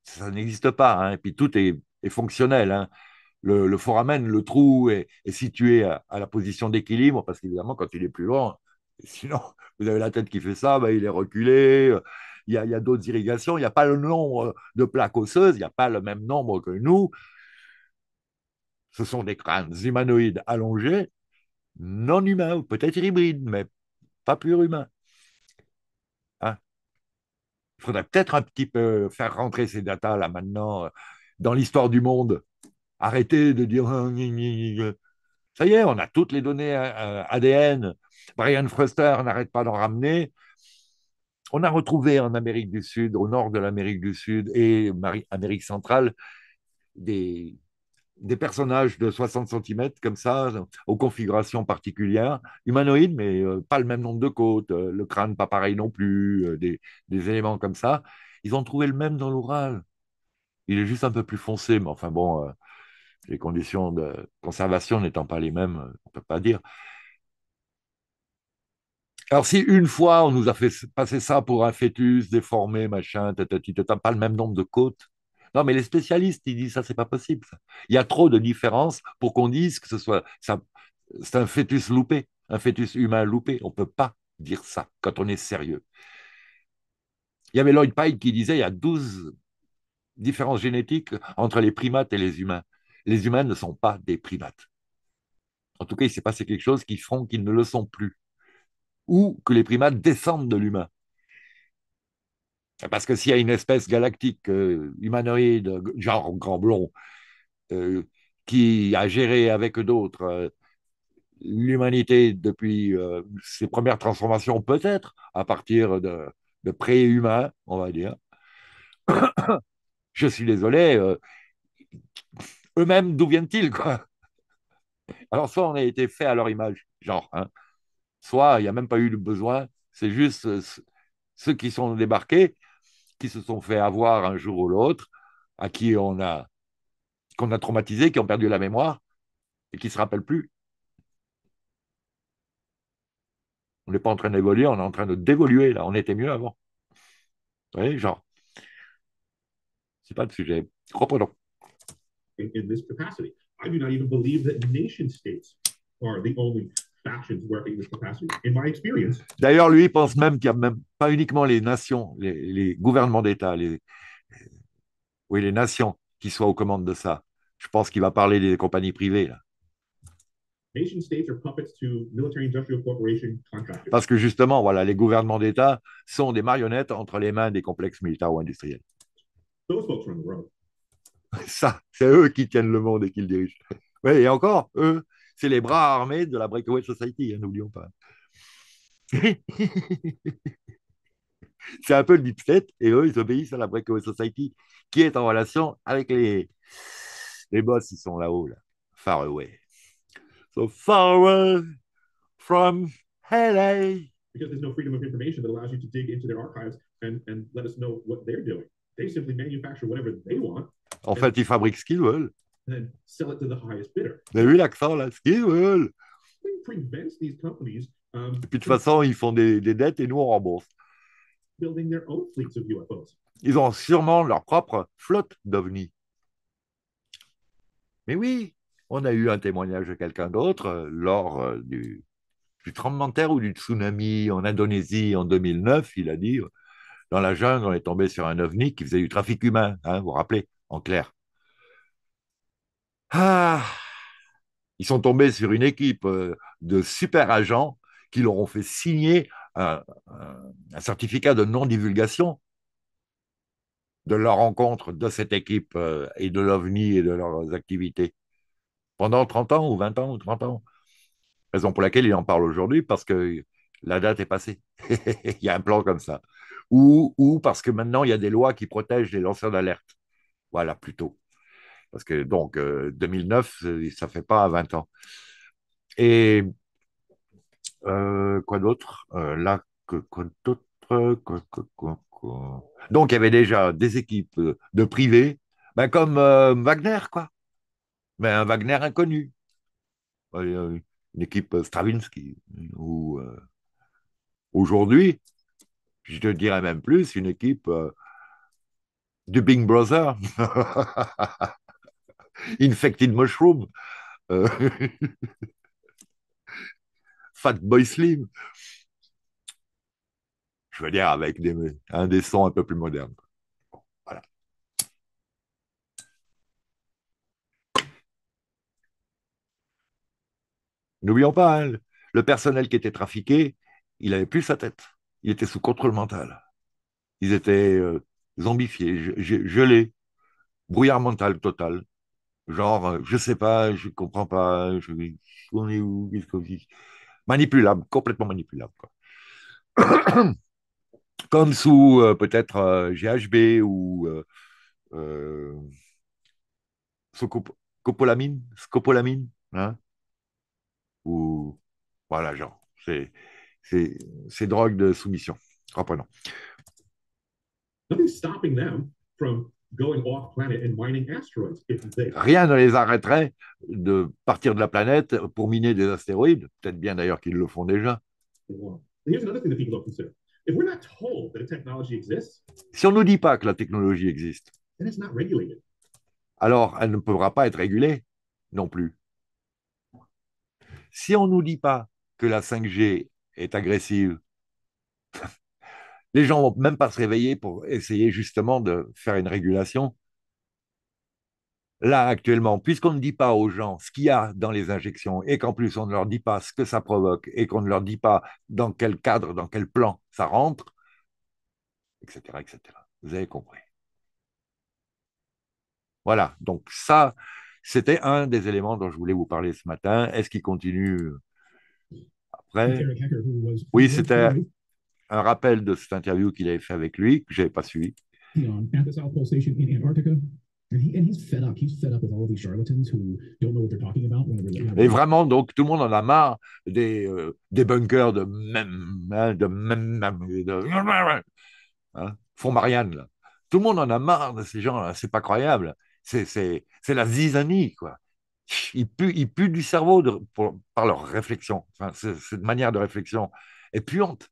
ça n'existe pas. Hein. et puis tout est, fonctionnel. Le, foramen, le trou est, situé à, la position d'équilibre parce qu'évidemment, quand il est plus grand, sinon vous avez la tête qui fait ça, bah, il est reculé. Euh, il y a, d'autres irrigations, il n'y a pas le nombre de plaques osseuses, il n'y a pas le même nombre que nous. Ce sont des crânes humanoïdes allongés, non humains, peut-être hybrides, mais pas plus humains. Hein? il faudrait peut-être un petit peu faire rentrer ces datas là maintenant euh, dans l'histoire du monde. Arrêtez de dire hein, ça y est, on a toutes les données euh, euh, ADN. Brian Fruster n'arrête pas d'en ramener on a retrouvé en Amérique du Sud, au nord de l'Amérique du Sud et Amérique centrale, des, personnages de 60 cm comme ça, aux configurations particulières, humanoïdes, mais euh, pas le même nombre de côtes, euh, le crâne pas pareil non plus, euh, des, éléments comme ça. Ils ont trouvé le même dans l'oral. Il est juste un peu plus foncé, mais enfin bon, les conditions de conservation n'étant pas les mêmes, on ne peut pas dire. Alors, si une fois on nous a fait passer ça pour un fœtus déformé, machin, tu pas le même nombre de côtes. Non, mais les spécialistes, ils disent ça, c'est pas possible. Il y a trop de différences pour qu'on dise que ce soit. Ça, c'est un fœtus loupé, un fœtus humain loupé. On ne peut pas dire ça quand on est sérieux. Il y avait Lloyd Pike qui disait il y a 12 différences génétiques entre les primates et les humains. Les humains ne sont pas des primates. En tout cas, il s'est passé quelque chose qui font qu'ils ne le sont plus ou que les primates descendent de l'humain. Parce que s'il y a une espèce galactique euh, humanoïde, genre grand blond, euh, qui a géré avec d'autres euh, l'humanité depuis ses premières transformations, peut-être à partir de, pré-humains, on va dire, [coughs] je suis désolé, eux-mêmes, d'où viennent-ils Alors soit on a été fait à leur image, genre, hein, soit il n'y a même pas eu le besoin, c'est juste euh, ceux qui sont débarqués, qui se sont fait avoir un jour ou l'autre, à qui on a, qu'on a traumatisé, qui ont perdu la mémoire et qui ne se rappellent plus. On n'est pas en train d'évoluer, on est en train de dévoluer, là. On était mieux avant. Vous voyez, genre. C'est pas le sujet. Reprenons.
in this capacity, I do not even believe that nation states are the only
D'ailleurs, lui, pense même qu'il n'y a même pas uniquement les nations, les, gouvernements d'État, les, oui, les nations qui soient aux commandes de ça. Je pense qu'il va parler des compagnies privées. Parce que justement, voilà, les gouvernements d'État sont des marionnettes entre les mains des complexes militaires ou industriels [laughs] Ça, c'est eux qui tiennent le monde et qui le dirigent. Oui, et encore, eux, c'est les bras armés de la Breakaway Society, hein, n'oublions pas. [laughs] c'est un peu le deep state, et eux, ils obéissent à la Breakaway Society, qui est en relation avec les, les boss, qui sont là-haut, là. far away. So far away from LA. Because there's no freedom of information that allows
you to dig into their archives and, and let us know what they're doing. They simply manufacture whatever they want.
En fait, ils fabriquent ce qu'ils veulent. Ben oui, l'accent là, ce um, et
puis de
toute façon, ils font des, dettes et nous on rembourse.
Ils
ont sûrement leur propre flotte d'ovnis. Mais oui, on a eu un témoignage de quelqu'un d'autre euh, lors euh, du, tremblement de terre ou du tsunami en Indonésie en 2009. Il a dit euh, dans la jungle, on est tombé sur un ovni qui faisait du trafic humain, hein, vous vous rappelez, en clair. Ah, ils sont tombés sur une équipe euh, de super agents qui leur ont fait signer un, certificat de non-divulgation de leur rencontre, de cette équipe euh, et de l'OVNI et de leurs activités pendant 30 ans ou 20 ans ou 30 ans. Raison pour laquelle ils en parle aujourd'hui, parce que la date est passée. [laughs] il y a un plan comme ça. Ou, ou parce que maintenant, il y a des lois qui protègent les lanceurs d'alerte. Voilà, plutôt. Parce que donc, 2009, euh, euh, ça fait pas 20 ans. Et euh, quoi d'autre Là, que, quoi Donc, il y avait déjà des équipes de privés, ben, comme Wagner, quoi. Mais ben, un Wagner inconnu. Une équipe Stravinsky. Ou aujourd'hui, je te dirais même plus, une équipe du Big Brother. [laughs] Infected Mushroom, euh, [laughs] Fat Boy Slim. Je veux dire, avec des, un des sons un peu plus modernes. voilà. N'oublions pas, hein, le personnel qui était trafiqué, il n'avait plus sa tête. Il était sous contrôle mental. Ils étaient euh, zombifiés, gelés, brouillard mental total genre, euh, je sais pas, je comprends pas, je, on est où, qu'est-ce qu'on Manipulable, complètement manipulable. Quoi. [clears throat] Comme sous euh, peut-être euh, GHB ou euh, copolamine, scopolamine, hein ou voilà, genre, c'est ces drogues de soumission. Reprenons.
Nothing's stopping them from Rien
ne les arrêterait de partir de la planète pour miner des astéroïdes, peut-être bien d'ailleurs qu'ils le font déjà. Si on ne nous dit pas que la technologie existe, alors elle ne pourra pas être régulée non plus. Si on ne nous dit pas que la 5G est agressive, les gens vont même pas se réveiller pour essayer justement de faire une régulation. Là, actuellement, puisqu'on ne dit pas aux gens ce qu'il y a dans les injections et qu'en plus on ne leur dit pas ce que ça provoque et qu'on ne leur dit pas dans quel cadre, dans quel plan ça rentre, etc., etc. Vous avez compris. Voilà, donc ça, c'était un des éléments dont je voulais vous parler ce matin. Est-ce qu'il continue après Oui, c'était un rappel de cette interview qu'il avait fait avec lui, que je n'avais pas suivi. Et vraiment, donc, tout le monde en a marre des, euh, des bunkers de même, hein, de même, de... Hein, Marianne, là. Tout le monde en a marre de ces gens-là, c'est pas croyable. C'est la zizanie, quoi. Ils puent, ils du cerveau par leur réflexion, enfin, cette manière de réflexion est puante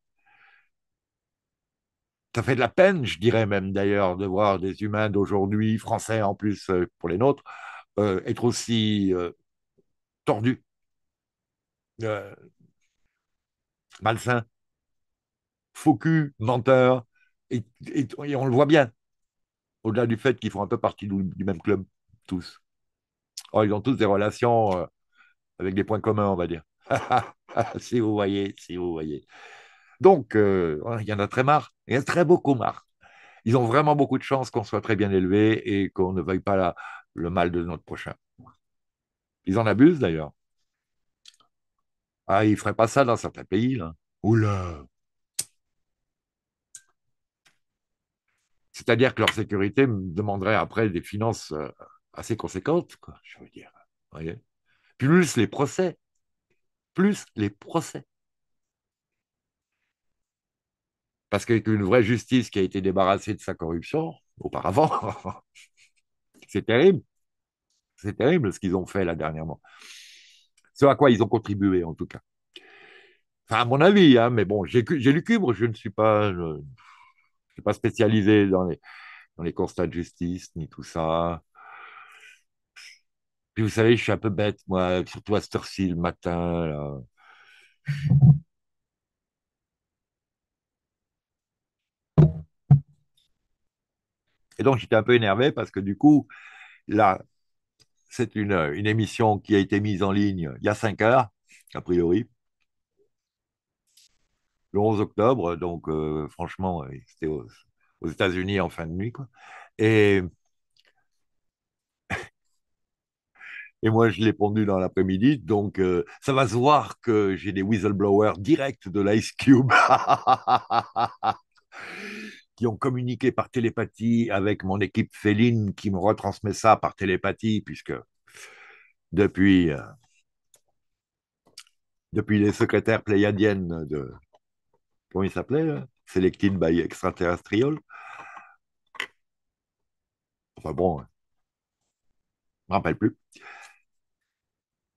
ça fait de la peine, je dirais même d'ailleurs, de voir des humains d'aujourd'hui, français en plus euh, pour les nôtres, euh, être aussi euh, tordus, malsains, faux culs menteurs, et, on le voit bien, au-delà du fait qu'ils font un peu partie du, même club, tous. Oh, ils ont tous des relations avec des points communs, on va dire. [laughs] si vous voyez, si vous voyez. Donc, euh, il y en a très marre, il y en a très beaucoup marre. Ils ont vraiment beaucoup de chance qu'on soit très bien élevé et qu'on ne veuille pas le mal de notre prochain. Ils en abusent d'ailleurs. Ah, ils ne feraient pas ça dans certains pays. Là. Oula C'est-à-dire que leur sécurité demanderait après des finances euh, assez conséquentes, quoi, je veux dire. Voyez plus les procès, plus les procès. Parce qu'avec une vraie justice qui a été débarrassée de sa corruption auparavant, [laughs] c'est terrible. C'est terrible ce qu'ils ont fait là dernièrement. Ce à quoi ils ont contribué en tout cas. Enfin, à mon avis, hein, mais bon, j'ai lu Cubre, je ne suis pas, je, suis pas spécialisé dans les, constats de justice, ni tout ça. Puis vous savez, je suis un peu bête, moi, surtout à ce heure-ci le matin. Et donc, j'étais un peu énervé parce que du coup, là, c'est une, une émission qui a été mise en ligne il y a 5 heures, a priori, le 11 octobre. Donc, euh, franchement, euh, c'était aux, États-Unis en fin de nuit. Quoi. Et, [laughs] et moi, je l'ai pondu dans l'après-midi. Donc, euh, ça va se voir que j'ai des whistleblowers directs de l'Ice Cube. [laughs] qui ont communiqué par télépathie avec mon équipe féline qui me retransmet ça par télépathie, puisque depuis, euh, depuis les secrétaires pléiadiennes de. Comment il s'appelait Selected by Extraterrestrial. Enfin bon, hein. je ne me rappelle plus. Je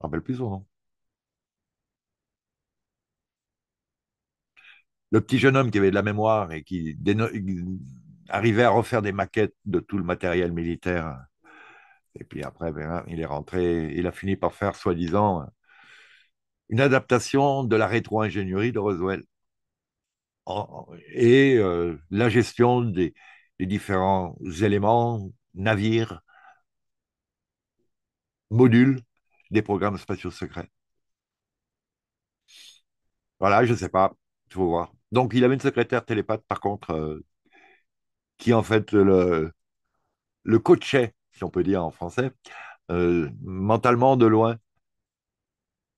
ne me rappelle plus souvent. le petit jeune homme qui avait de la mémoire et qui arrivait à refaire des maquettes de tout le matériel militaire. Et puis après, ben, il est rentré, il a fini par faire, soi-disant, une adaptation de la rétro-ingénierie de Roswell et euh, la gestion des, des, différents éléments, navires, modules des programmes spatiaux secrets. Voilà, je ne sais pas, il faut voir. Donc, il avait une secrétaire télépathe, par contre, euh, qui en fait le, le coachait, si on peut dire en français, euh, mentalement de loin.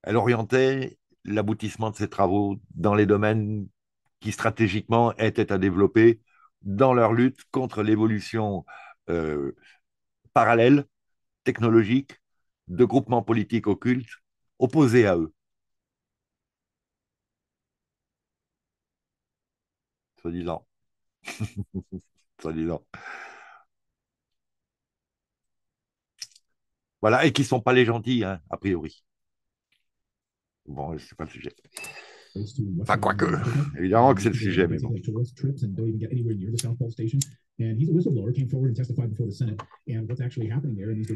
Elle orientait l'aboutissement de ses travaux dans les domaines qui stratégiquement étaient à développer dans leur lutte contre l'évolution euh, parallèle, technologique, de groupements politiques occultes opposés à eux. soi-disant. [laughs] soi-disant. Voilà, et qui ne sont pas les gentils, hein, a priori. Bon, n'est pas le sujet. Enfin, quoique, évidemment que c'est le sujet, mais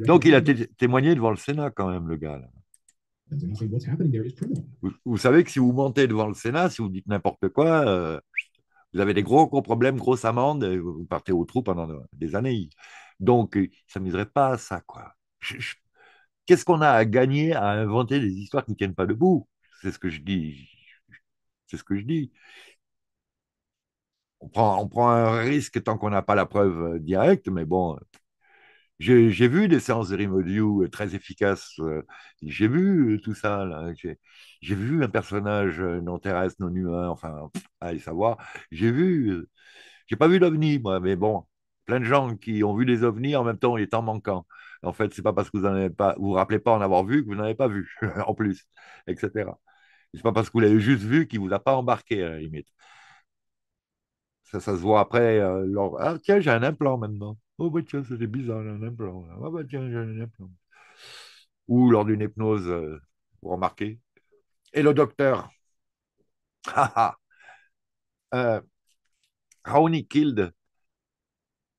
Donc, il a témoigné devant le Sénat, quand même, le gars. Vous, savez que si vous mentez devant le Sénat, si vous dites n'importe quoi, euh, vous avez des gros, gros problèmes, grosses amendes, euh, vous partez au trou pendant euh, des années. Donc, ils euh, ne pas à ça, quoi. Qu'est-ce qu'on a à gagner à inventer des histoires qui ne tiennent pas debout C'est ce que je dis. C'est ce que je dis. On prend, on prend un risque tant qu'on n'a pas la preuve directe, mais bon, j'ai vu des séances de euh, très efficaces. Euh, j'ai vu euh, tout ça. J'ai vu un personnage non terrestre, non humain, enfin, allez savoir. J'ai vu. J'ai pas vu l'OVNI, moi, mais bon, plein de gens qui ont vu des ovnis en même temps, il est en manquant. En fait, c'est pas parce que vous ne pas, vous, rappelez pas en avoir vu que vous n'en avez pas vu, [laughs] en plus, etc. C'est pas parce que vous l'avez juste vu qu'il vous a pas embarqué, à la limite. Ça, ça se voit après. ah, tiens, j'ai un implant maintenant. Oh, bah c'était bizarre, un implant. Ah, bah tiens, j'ai un Ou lors d'une hypnose, euh, vous remarquez. Et le docteur [laughs] ah, ah. euh, Raoni Kild,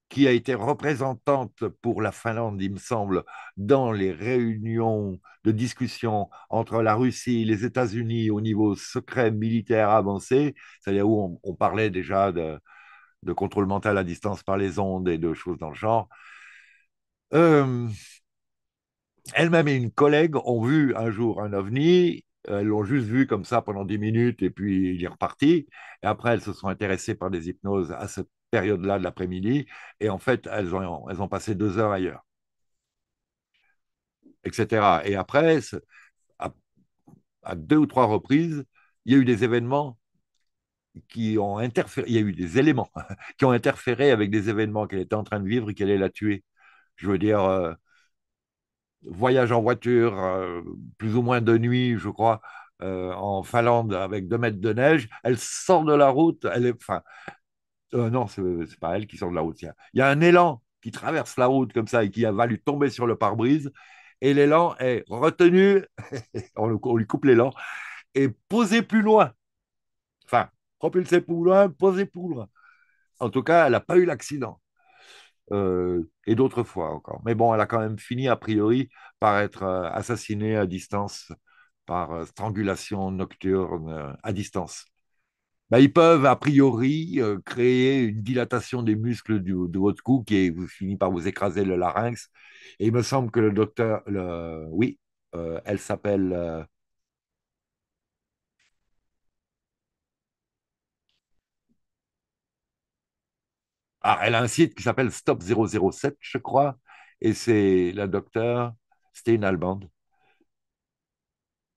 qui a été représentante pour la Finlande, il me semble, dans les réunions de discussion entre la Russie et les États-Unis au niveau secret militaire avancé, c'est-à-dire où on parlait déjà de, de contrôle mental à distance par les ondes et de choses dans le genre. Euh, elle-même et une collègue ont vu un jour un ovni. Elles l'ont juste vu comme ça pendant 10 minutes et puis il est reparti. Et après, elles se sont intéressées par des hypnoses à cette période-là de l'après-midi. Et en fait, elles ont, elles ont passé deux heures ailleurs. Etc. Et après, à deux ou trois reprises, il y a eu des événements qui ont interféré, il y a eu des éléments [laughs] qui ont interféré avec des événements qu'elle était en train de vivre et qu'elle allait la tuer. Je veux dire, euh, voyage en voiture, euh, plus ou moins de nuit, je crois, euh, en Finlande avec 2 mètres de neige, elle sort de la route, elle est, enfin, non, c'est pas elle qui sort de la route, il y a un élan qui traverse la route comme ça et qui a valu tomber sur le pare-brise, et l'élan est retenu, [laughs] on, on lui coupe l'élan, et posé plus loin propulsé pour loin, pour En tout cas, elle n'a pas eu l'accident. Euh, et d'autres fois encore. Mais bon, elle a quand même fini, a priori, par être euh, assassinée à distance, par euh, strangulation nocturne à distance. Bah, ils peuvent, a priori, créer une dilatation des muscles du, de votre cou qui finit par vous écraser le larynx. Et il me semble que le docteur, oui, elle s'appelle Ah, elle a un site qui s'appelle Stop 007, je crois, et c'est la docteur c'était une Je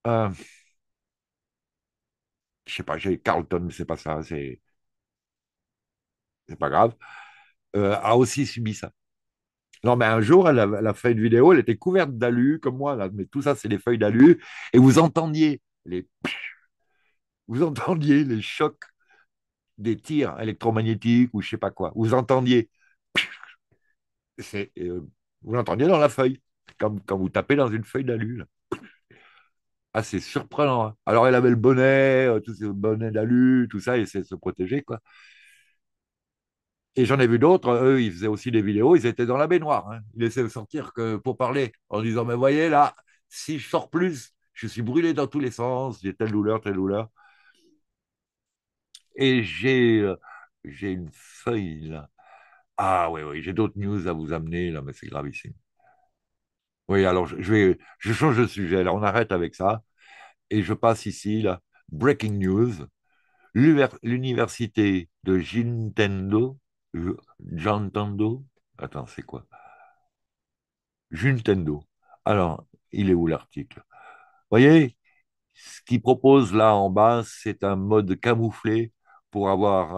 Euh, je sais pas, j'ai Carlton, mais c'est pas ça, c'est pas grave, euh, a aussi subi ça. Non, mais un jour, elle a, elle fait une vidéo, elle était couverte d'alu, comme moi, mais tout ça, c'est des feuilles d'alu, et vous entendiez les... Vous entendiez les chocs des tirs électromagnétiques ou je sais pas quoi. Vous entendiez, [laughs] c'est, euh, vous l'entendiez dans la feuille, comme quand vous tapez dans une feuille d'alu. [laughs] Ah, c'est surprenant. Hein. Alors, elle avait le bonnet, euh, tout ce bonnet d'alu, tout ça, et c'est se protéger, quoi. Et j'en ai vu d'autres, eux, ils faisaient aussi des vidéos, ils étaient dans la baignoire. Hein. Ils de sortir que pour parler, en disant, mais voyez là, si je sors plus, je suis brûlé dans tous les sens, j'ai telle douleur, telle douleur. Et euh, j'ai une feuille là. Ah oui, oui, j'ai d'autres news à vous amener là, mais c'est gravissime. Oui, alors je, vais, je change de sujet là, on arrête avec ça. Et je passe ici, là, breaking news. L'université de Jintendo, Jantendo, attends, c'est quoi Jintendo. Alors, il est où l'article Vous Voyez, ce qu'il propose là en bas, c'est un mode camouflé pour avoir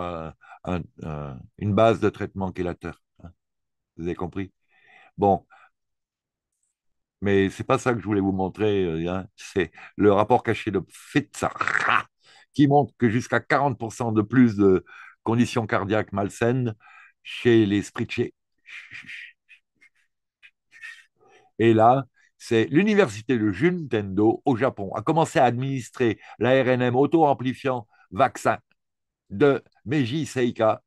euh, euh, une base de traitement qui est la Terre. Hein. Vous avez compris Bon. Mais c'est pas ça que je voulais vous montrer. Euh, hein. C'est le rapport caché de Fitsara qui montre que jusqu'à 40% de plus de conditions cardiaques malsaines chez les spritchés. Et là, c'est l'université de Juntendo au Japon a commencé à administrer l'ARNM auto-amplifiant vaccin de Meiji Seika.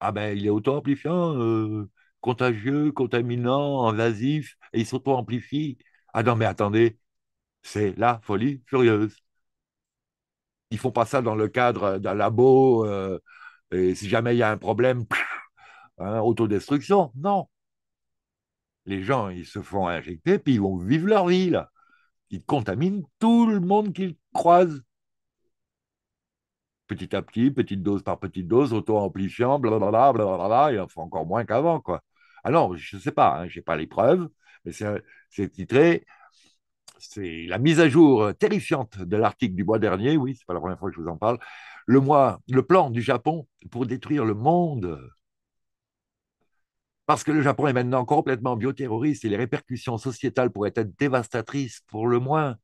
Ah ben, il est auto-amplifiant, euh, contagieux, contaminant, invasif, et il s'auto-amplifie. Ah non, mais attendez, c'est la folie furieuse. Ils font pas ça dans le cadre d'un labo, euh, et si jamais il y a un problème, hein, autodestruction. Non. Les gens, ils se font injecter, puis ils vont vivre leur vie, là. Ils contaminent tout le monde qu'ils croisent petit à petit, petite dose par petite dose, auto-amplifiant, blablabla, blablabla, en faut encore moins qu'avant, quoi. Alors, ah je ne sais pas, hein, je n'ai pas les preuves, mais c'est titré, c'est la mise à jour terrifiante de l'article du mois dernier, oui, c'est pas la première fois que je vous en parle, le, mois, le plan du Japon pour détruire le monde. Parce que le Japon est maintenant complètement bioterroriste et les répercussions sociétales pourraient être dévastatrices pour le moins.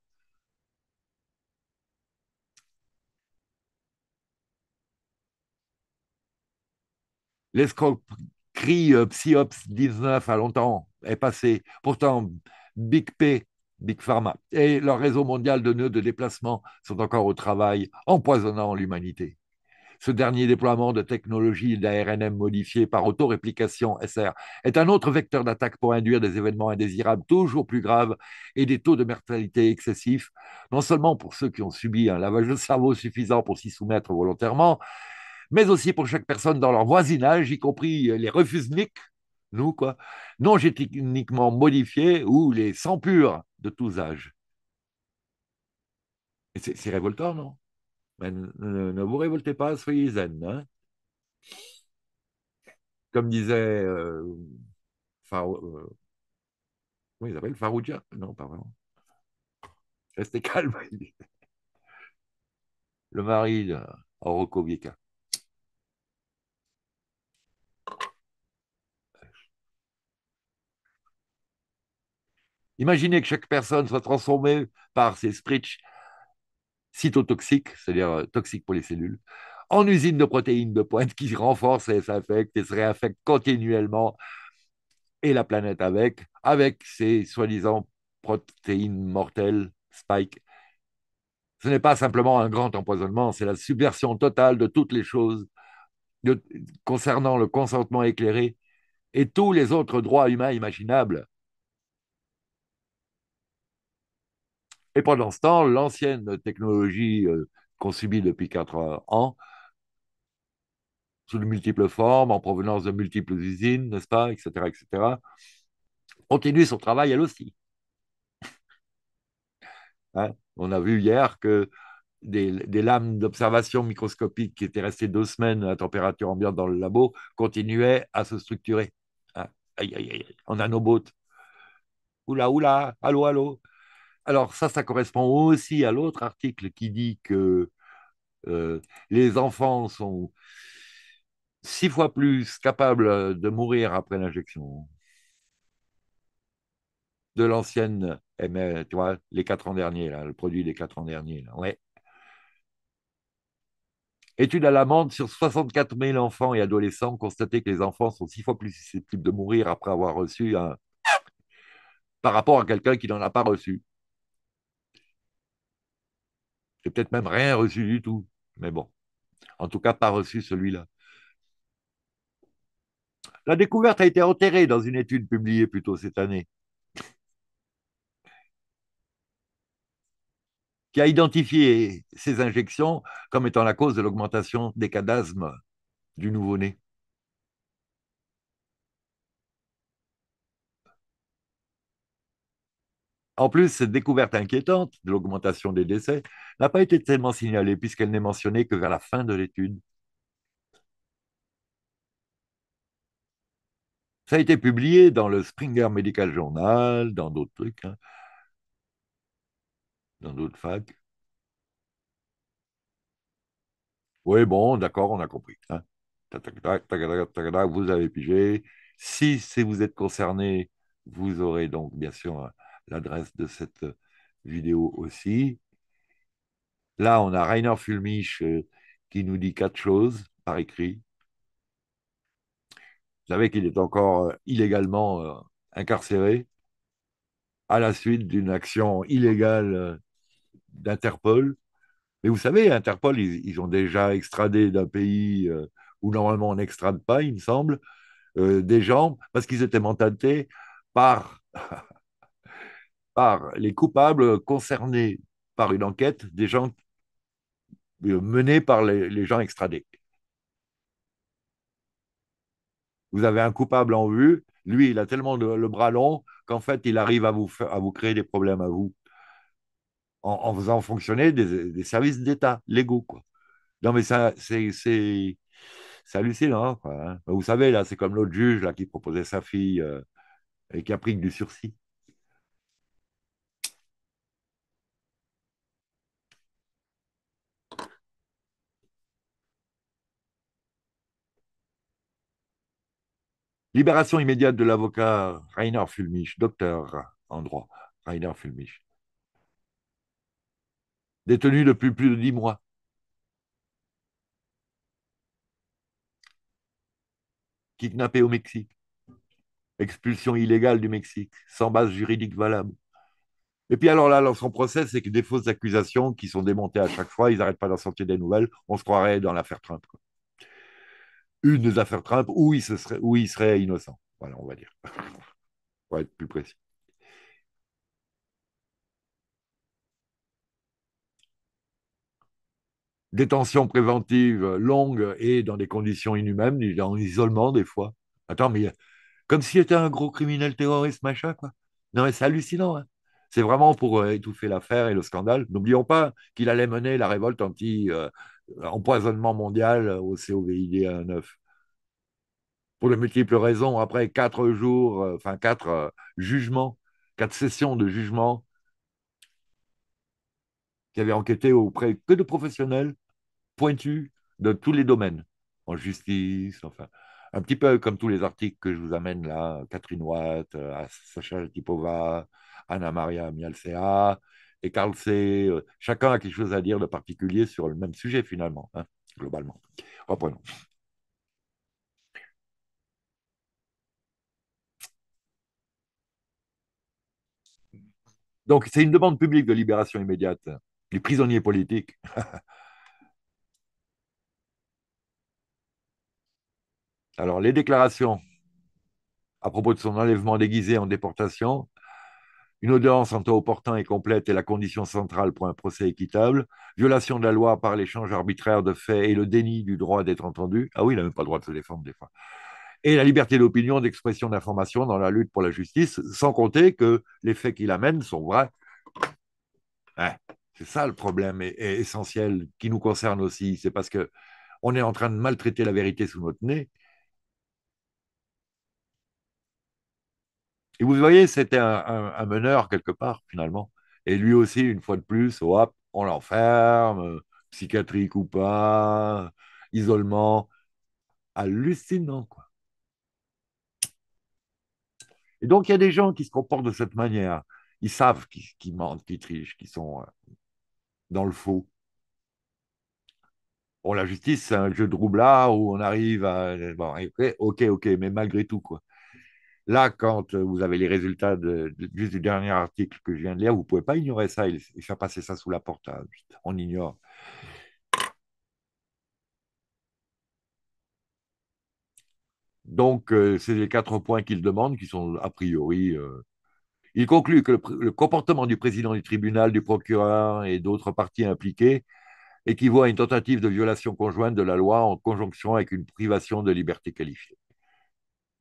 L'escroquerie euh, Psyops 19 a longtemps est passé. Pourtant, Big P, Big Pharma et leur réseau mondial de nœuds de déplacement sont encore au travail, empoisonnant l'humanité. Ce dernier déploiement de technologies d'ARNM modifiées par autoréplication SR est un autre vecteur d'attaque pour induire des événements indésirables toujours plus graves et des taux de mortalité excessifs, non seulement pour ceux qui ont subi un lavage de cerveau suffisant pour s'y soumettre volontairement, mais aussi pour chaque personne dans leur voisinage, y compris euh, les refusniques, nous, quoi, non génétiquement modifiés ou les sans purs de tous âges. C'est révoltant, non ne, vous révoltez pas, soyez zen. Hein. Comme disait euh, euh, oui, non, pas vraiment. Restez calme. [laughs] Le mari de Oroko Imaginez que chaque personne soit transformée par ces sprits cytotoxiques, c'est-à-dire euh, toxiques pour les cellules, en usine de protéines de pointe qui renforcent et s'affectent et se réaffectent continuellement, et la planète avec, avec ces soi-disant protéines mortelles, spike. Ce n'est pas simplement un grand empoisonnement, c'est la subversion totale de toutes les choses concernant le consentement éclairé et tous les autres droits humains imaginables. Et pendant ce temps, l'ancienne technologie euh, qu'on subit depuis 4 ans, sous de multiples formes, en provenance de multiples usines, n'est-ce pas, etc., etc., continue son travail elle aussi. [laughs] Hein, on a vu hier que des, lames d'observation microscopique qui étaient restées deux semaines à température ambiante dans le labo continuaient à se structurer. Hein, aïe, aïe, aïe, on a nos bottes. Oula, oula, allô, allô alors ça, ça correspond aussi à l'autre article qui dit que euh, les enfants sont six fois plus capables euh, de mourir après l'injection de l'ancienne, tu vois, les quatre ans derniers, le produit des quatre ans derniers. Là, ouais. Étude à l'amende sur 64 000 enfants et adolescents constater que les enfants sont six fois plus susceptibles de mourir après avoir reçu un par rapport à quelqu'un qui n'en a pas reçu. J'ai peut-être même rien reçu du tout, mais bon, en tout cas pas reçu celui-là. La découverte a été enterrée dans une étude publiée plus tôt cette année, qui a identifié ces injections comme étant la cause de l'augmentation des cadasmes du nouveau-né. En plus, cette découverte inquiétante de l'augmentation des décès n'a pas été tellement signalée puisqu'elle n'est mentionnée que vers la fin de l'étude. Ça a été publié dans le Springer Medical Journal, dans d'autres trucs, hein. dans d'autres facs. Oui, bon, d'accord, on a compris. Hein. Vous avez pigé. Si, si vous êtes concerné, vous aurez donc bien sûr l'adresse de cette euh, vidéo aussi. Là, on a Rainer Fulmich euh, qui nous dit quatre choses par écrit. Vous savez qu'il est encore euh, illégalement incarcéré à la suite d'une action illégale d'Interpol. Mais vous savez, Interpol, ils, ont déjà extradé d'un pays où normalement on n'extrade pas, il me semble, des gens parce qu'ils étaient mandatés par [laughs] par les coupables concernés par une enquête des gens euh, menés par les, gens extradés. Vous avez un coupable en vue, lui, il a tellement le bras long qu'en fait, il arrive à vous, à vous créer des problèmes à vous en, faisant fonctionner des, services d'État légaux. Quoi. Non, mais ça, c'est hallucinant. Quoi, hein. Vous savez, là, c'est comme l'autre juge là, qui proposait sa fille euh, et qui a pris du sursis. Libération immédiate de l'avocat Rainer Fulmich, docteur en droit, Rainer Fulmich. Détenu depuis plus de dix mois. Kidnappé au Mexique. Expulsion illégale du Mexique, sans base juridique valable. Et puis alors là, dans son procès, c'est que des fausses accusations qui sont démontées à chaque fois, ils n'arrêtent pas d'en sortir des nouvelles. On se croirait dans l'affaire Trump une des affaires Trump où il, serait, innocent. Voilà, on va dire. [laughs] Pour être plus précis. Détention préventive longue et dans des conditions inhumaines, en isolement des fois. Attends, mais comme s'il était un gros criminel terroriste, machin, quoi. Non, mais c'est hallucinant. Hein. C'est vraiment pour euh, étouffer l'affaire et le scandale. N'oublions pas qu'il allait mener la révolte anti, euh, euh, empoisonnement mondial euh, au COVID 19 Pour de multiples raisons, après quatre jours, euh, enfin quatre jugements, quatre sessions de jugement qui avaient enquêté auprès que de professionnels pointus de tous les domaines, en justice, enfin, un petit peu comme tous les articles que je vous amène là, Catherine Watt, Sacha Tipova, Anna Maria Mialcea, et Carl, euh, Chacun a quelque chose à dire de particulier sur le même sujet, finalement, hein, globalement. Reprenons. Donc, c'est une demande publique de libération immédiate des prisonniers politiques. [laughs] Alors, les déclarations à propos de son enlèvement déguisé en déportation une audience en temps opportun et complète est la condition centrale pour un procès équitable. Violation de la loi par l'échange arbitraire de faits et le déni du droit d'être entendu. Ah oui, il n'a même pas le droit de se défendre des fois. Et la liberté d'opinion, d'expression, d'information dans la lutte pour la justice, sans compter que les faits qu'il amène sont vrais. c'est ça le problème essentiel qui nous concerne aussi. C'est parce que on est en train de maltraiter la vérité sous notre nez Et vous voyez, c'était un, meneur quelque part, finalement. Et lui aussi, une fois de plus, oh, hop, on l'enferme, psychiatrique ou pas, isolement. Hallucinant, quoi. Et donc, il y a des gens qui se comportent de cette manière. Ils savent qu'ils mentent, qu'ils trichent, qu'ils sont euh, dans le faux. Bon, la justice, c'est un jeu de roublard où on arrive à. Bon, ok, ok, mais malgré tout, quoi. Là, quand euh, vous avez les résultats de, du dernier article que je viens de lire, vous ne pouvez pas ignorer ça et, faire passer ça sous la porte. Hein, on ignore. Donc, euh, c'est les quatre points qu'il demande qui sont a priori. Euh, il conclut que le, le, comportement du président du tribunal, du procureur et d'autres parties impliquées équivaut à une tentative de violation conjointe de la loi en conjonction avec une privation de liberté qualifiée.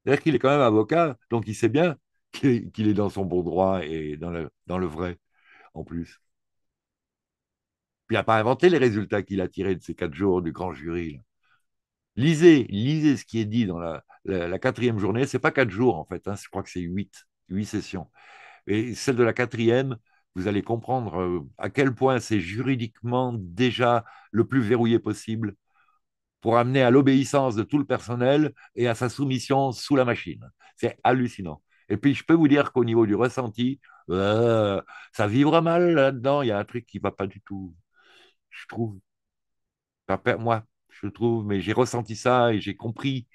C'est-à-dire qu'il est quand même avocat, donc il sait bien [laughs] qu'il est dans son bon droit et dans le, vrai, en plus. Puis il n'a pas inventé les résultats qu'il a tirés de ces quatre jours du grand jury. Lisez, lisez ce qui est dit dans la, quatrième journée. C'est pas quatre jours, en fait. Hein. je crois que c'est huit, huit sessions. Et celle de la quatrième, vous allez comprendre euh, à quel point c'est juridiquement déjà le plus verrouillé possible pour amener à l'obéissance de tout le personnel et à sa soumission sous la machine. C'est hallucinant. Et puis, je peux vous dire qu'au niveau du ressenti, euh, ça vibre mal là-dedans. Il y a un truc qui ne va pas du tout. Je trouve. Moi, je trouve, mais j'ai ressenti ça et j'ai compris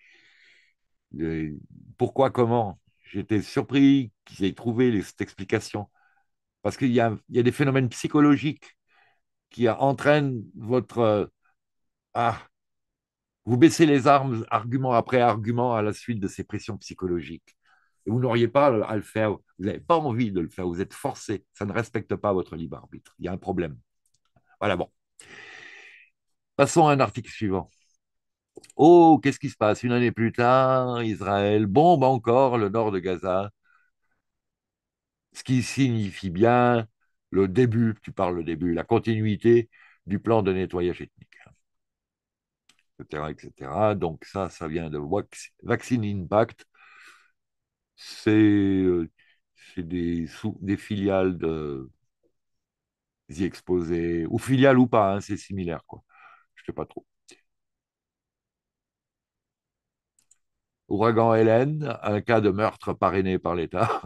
euh, pourquoi, comment. J'étais surpris qu'ils aient trouvé cette explication. Parce qu'il y, a, des phénomènes psychologiques qui entraînent votre. Euh, ah, vous baissez les armes argument après argument à la suite de ces pressions psychologiques. Et vous n'auriez pas à le faire, vous n'avez pas envie de le faire, vous êtes forcé, ça ne respecte pas votre libre arbitre. Il y a un problème. Voilà, bon. Passons à un article suivant. Oh, qu'est-ce qui se passe Une année plus tard, Israël bombe encore le nord de Gaza, ce qui signifie bien le début, tu parles le début, la continuité du plan de nettoyage ethnique. Donc ça, ça vient de Vaccine Impact. C'est euh, des, des filiales de y Exposé, ou filiales ou pas, hein, c'est similaire. Quoi. Je ne sais pas trop. Ouragan Hélène, un cas de meurtre parrainé par l'État.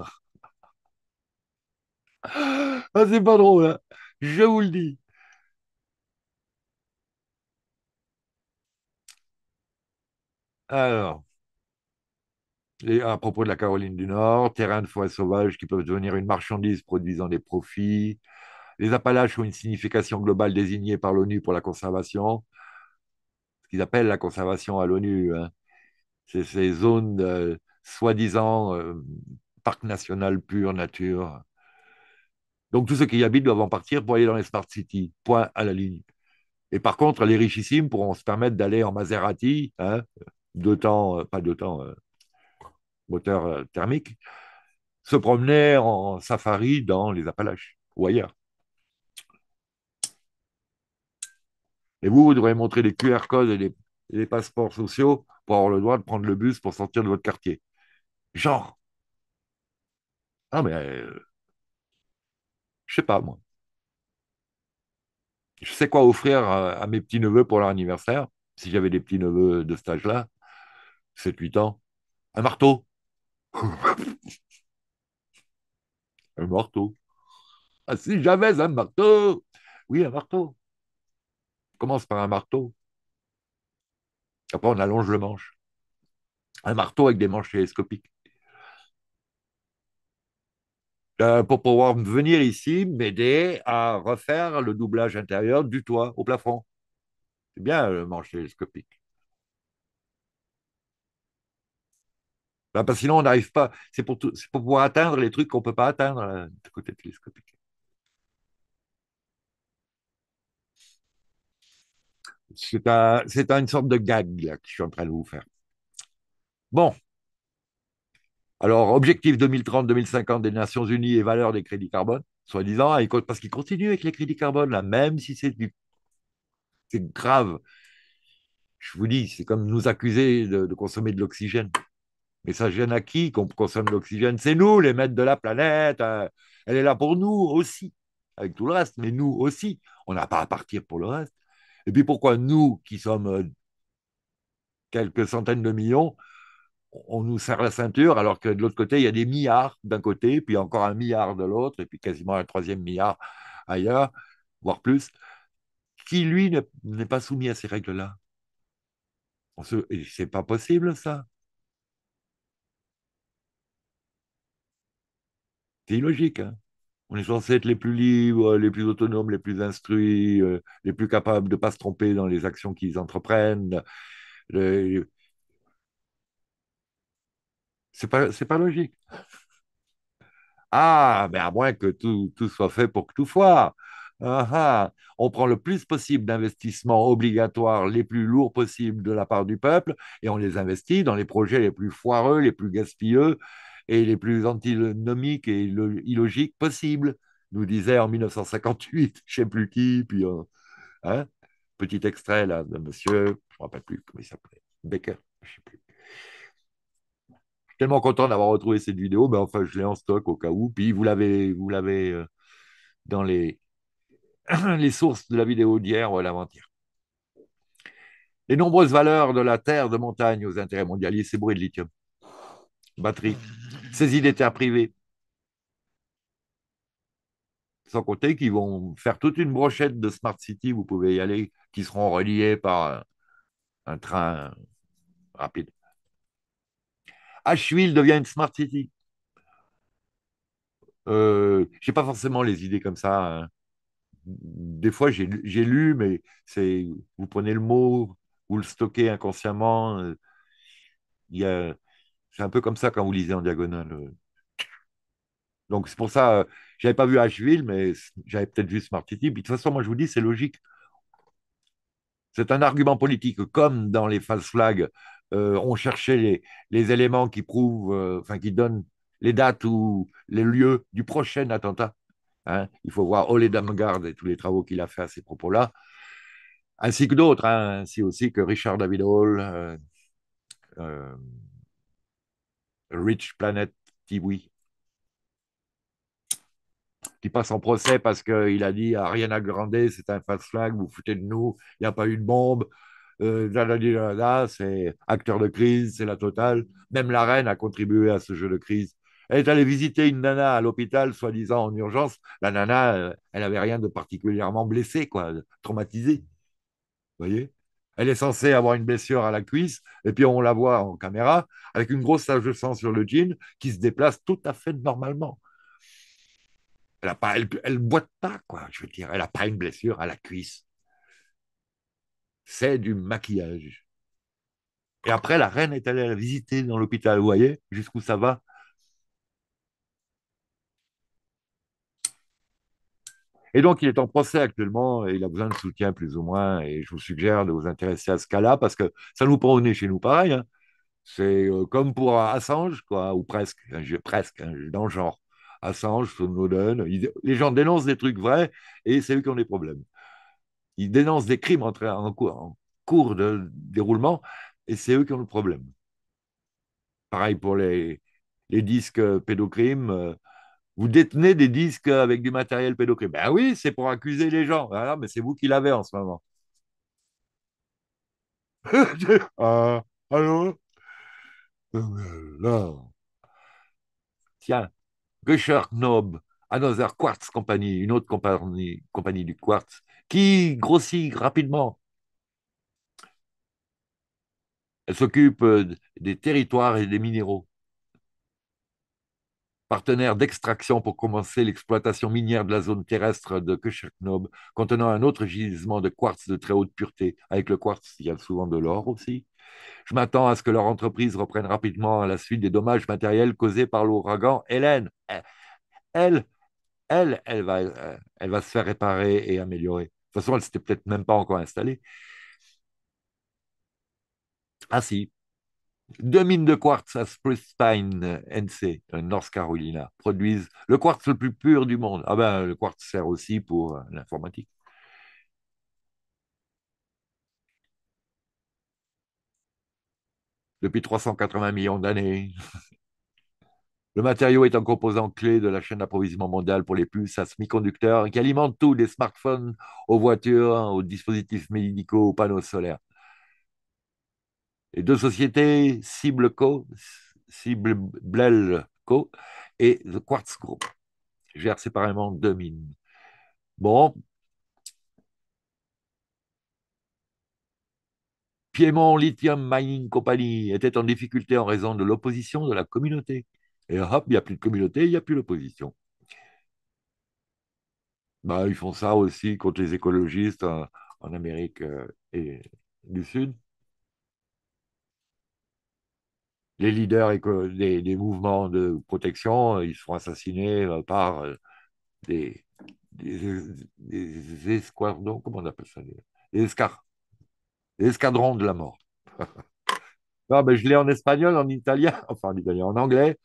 [laughs] Ah, c'est pas drôle, hein. je vous le dis. Alors, à propos de la Caroline du Nord, terrain de forêt sauvage qui peuvent devenir une marchandise produisant des profits. Les Appalaches ont une signification globale désignée par l'ONU pour la conservation, ce qu'ils appellent la conservation à l'ONU. Hein. C'est ces zones soi-disant euh, parc national pur nature. Donc tous ceux qui y habitent doivent en partir pour aller dans les smart cities. Point à la ligne. Et par contre, les richissimes pourront se permettre d'aller en Maserati, hein, deux temps, euh, pas de temps, euh, moteur euh, thermique, se promener en safari dans les Appalaches ou ailleurs. Et vous, vous devrez montrer les QR codes et les, passeports sociaux pour avoir le droit de prendre le bus pour sortir de votre quartier. Genre. Ah, mais. je sais pas, moi. Je sais quoi offrir à, à mes petits-neveux pour leur anniversaire, si j'avais des petits-neveux de cet âge-là. 7-8 ans. Un marteau. [laughs] un marteau. Ah si j'avais un marteau. Oui, un marteau. On commence par un marteau. Après, on allonge le manche. Un marteau avec des manches télescopiques. Euh, pour pouvoir venir ici m'aider à refaire le doublage intérieur du toit au plafond. C'est bien euh, le manche télescopique. Ben, parce que sinon, on n'arrive pas. C'est pour, pour pouvoir atteindre les trucs qu'on ne peut pas atteindre euh, du côté télescopique. C'est une sorte de gag que je suis en train de vous faire. Bon. Alors, objectif 2030-2050 des Nations Unies et valeur des crédits carbone, soi-disant, parce qu'ils continuent avec les crédits carbone, là, même si c'est du... grave. Je vous dis, c'est comme nous accuser de consommer de l'oxygène. Mais ça gêne à qui qu'on consomme l'oxygène C'est nous, les maîtres de la planète. Hein. elle est là pour nous aussi, avec tout le reste, mais nous aussi. On n'a pas à partir pour le reste. Et puis pourquoi nous, qui sommes euh, quelques centaines de millions, on nous serre la ceinture, alors que de l'autre côté, il y a des milliards d'un côté, puis encore un milliard de l'autre, et puis quasiment un troisième milliard ailleurs, voire plus, qui, lui, n'est pas soumis à ces règles-là. Ce n'est pas possible, ça. C'est illogique. Hein. on est censé être les plus libres, les plus autonomes, les plus instruits, euh, les plus capables de ne pas se tromper dans les actions qu'ils entreprennent. Ce C'est pas, pas logique. Ah, mais à moins que tout, tout soit fait pour que tout foire. Ah, ah. On prend le plus possible d'investissements obligatoires les plus lourds possibles de la part du peuple et on les investit dans les projets les plus foireux, les plus gaspilleux, et les plus antinomiques et illogiques possibles, nous disait en 1958, je ne sais plus qui, puis un euh, hein, petit extrait là de monsieur, je ne me rappelle plus comment il s'appelait, Becker, je ne sais plus. Je suis tellement content d'avoir retrouvé cette vidéo, mais ben, enfin je l'ai en stock au cas où, puis vous l'avez, vous l'avez euh, dans les, [clears throat] les sources de la vidéo d'hier ou l'avant-hier. Les nombreuses valeurs de la terre de montagne aux intérêts mondialistes, c'est bruit de lithium batterie, saisie terres privées. Sans compter qu'ils vont faire toute une brochette de Smart City, vous pouvez y aller, qui seront reliés par un, train rapide. Asheville devient une Smart City. Euh, Je n'ai pas forcément les idées comme ça. Hein. Des fois, j'ai lu, mais c'est vous prenez le mot, vous le stockez inconsciemment. Euh, il y a c'est un peu comme ça quand vous lisez en diagonale. Euh. Donc c'est pour ça, euh, je n'avais pas vu Asheville, mais j'avais peut-être vu Smart City. de toute façon, moi je vous dis, c'est logique. C'est un argument politique, comme dans les false flags, euh, on cherchait les, éléments qui prouvent, enfin qui donnent les dates ou les lieux du prochain attentat. Hein. Il faut voir Ole Damgard et tous les travaux qu'il a fait à ces propos-là, ainsi que d'autres, hein. ainsi aussi que Richard David Hall, Rich Planet Tiwi, qui passe en procès parce qu'il a dit à Ariana Grande, c'est un fast-flag, vous foutez de nous, il n'y a pas eu de bombe, euh, c'est acteur de crise, c'est la totale. Même la reine a contribué à ce jeu de crise. Elle est allée visiter une nana à l'hôpital, soi-disant en urgence. La nana, euh, elle n'avait rien de particulièrement blessé, quoi, traumatisé. Vous voyez elle est censée avoir une blessure à la cuisse, et puis on la voit en caméra avec une grosse tache de sang sur le jean qui se déplace tout à fait normalement. Elle ne pas, boite pas, quoi, je veux dire, elle n'a pas une blessure à la cuisse. C'est du maquillage. Et après, la reine est allée la visiter dans l'hôpital, vous voyez, jusqu'où ça va Et donc, il est en procès actuellement et il a besoin de soutien plus ou moins. Et je vous suggère de vous intéresser à ce cas-là parce que ça nous prend au nez chez nous pareil. Hein. C'est euh, comme pour Assange, quoi, ou presque, hein, presque, hein, dans le genre. Assange, Snowden, les gens dénoncent des trucs vrais et c'est eux qui ont des problèmes. Ils dénoncent des crimes en, cours, en cours de déroulement et c'est eux qui ont le problème. Pareil pour les, les disques pédocrimes, euh, vous détenez des disques avec du matériel pédocrime. Ben oui, c'est pour accuser les gens. Ah mais c'est vous qui l'avez en ce moment. [laughs] Ah, Tiens, Gusher Knob, Another Quartz Company, une autre compagnie, compagnie du quartz, qui grossit rapidement. Elle s'occupe euh, des territoires et des minéraux partenaire d'extraction pour commencer l'exploitation minière de la zone terrestre de Köcherknob, contenant un autre gisement de quartz de très haute pureté. Avec le quartz, il y a souvent de l'or aussi. Je m'attends à ce que leur entreprise reprenne rapidement à la suite des dommages matériels causés par l'ouragan Hélène. Elle, elle, elle va, euh, elle va se faire réparer et améliorer. De toute façon, elle s'était peut-être même pas encore installée. Ah si, deux mines de quartz à Pine, NC, North Carolina, produisent le quartz le plus pur du monde. Ah ben, le quartz sert aussi pour euh, l'informatique. Depuis 380 millions d'années. [laughs] Le matériau est un composant clé de la chaîne d'approvisionnement mondiale pour les puces à semi-conducteurs qui alimentent tout, des smartphones aux voitures, aux dispositifs médicaux, aux panneaux solaires. Les deux sociétés, Cible Co, Cible Co et The Quartz Group. Gèrent séparément deux mines. Bon. Piémont Lithium Mining Company était en difficulté en raison de l'opposition de la communauté. Et hop, il n'y a plus de communauté, il n'y a plus l'opposition. Bah, ils font ça aussi contre les écologistes en, Amérique euh, et, du Sud. les leaders des, des, mouvements de protection, ils sont assassinés euh, par euh, des, des, escadrons, comment on appelle ça escadrons de la mort. [laughs] je l'ai en espagnol, en italien, [laughs] enfin en italien, en anglais.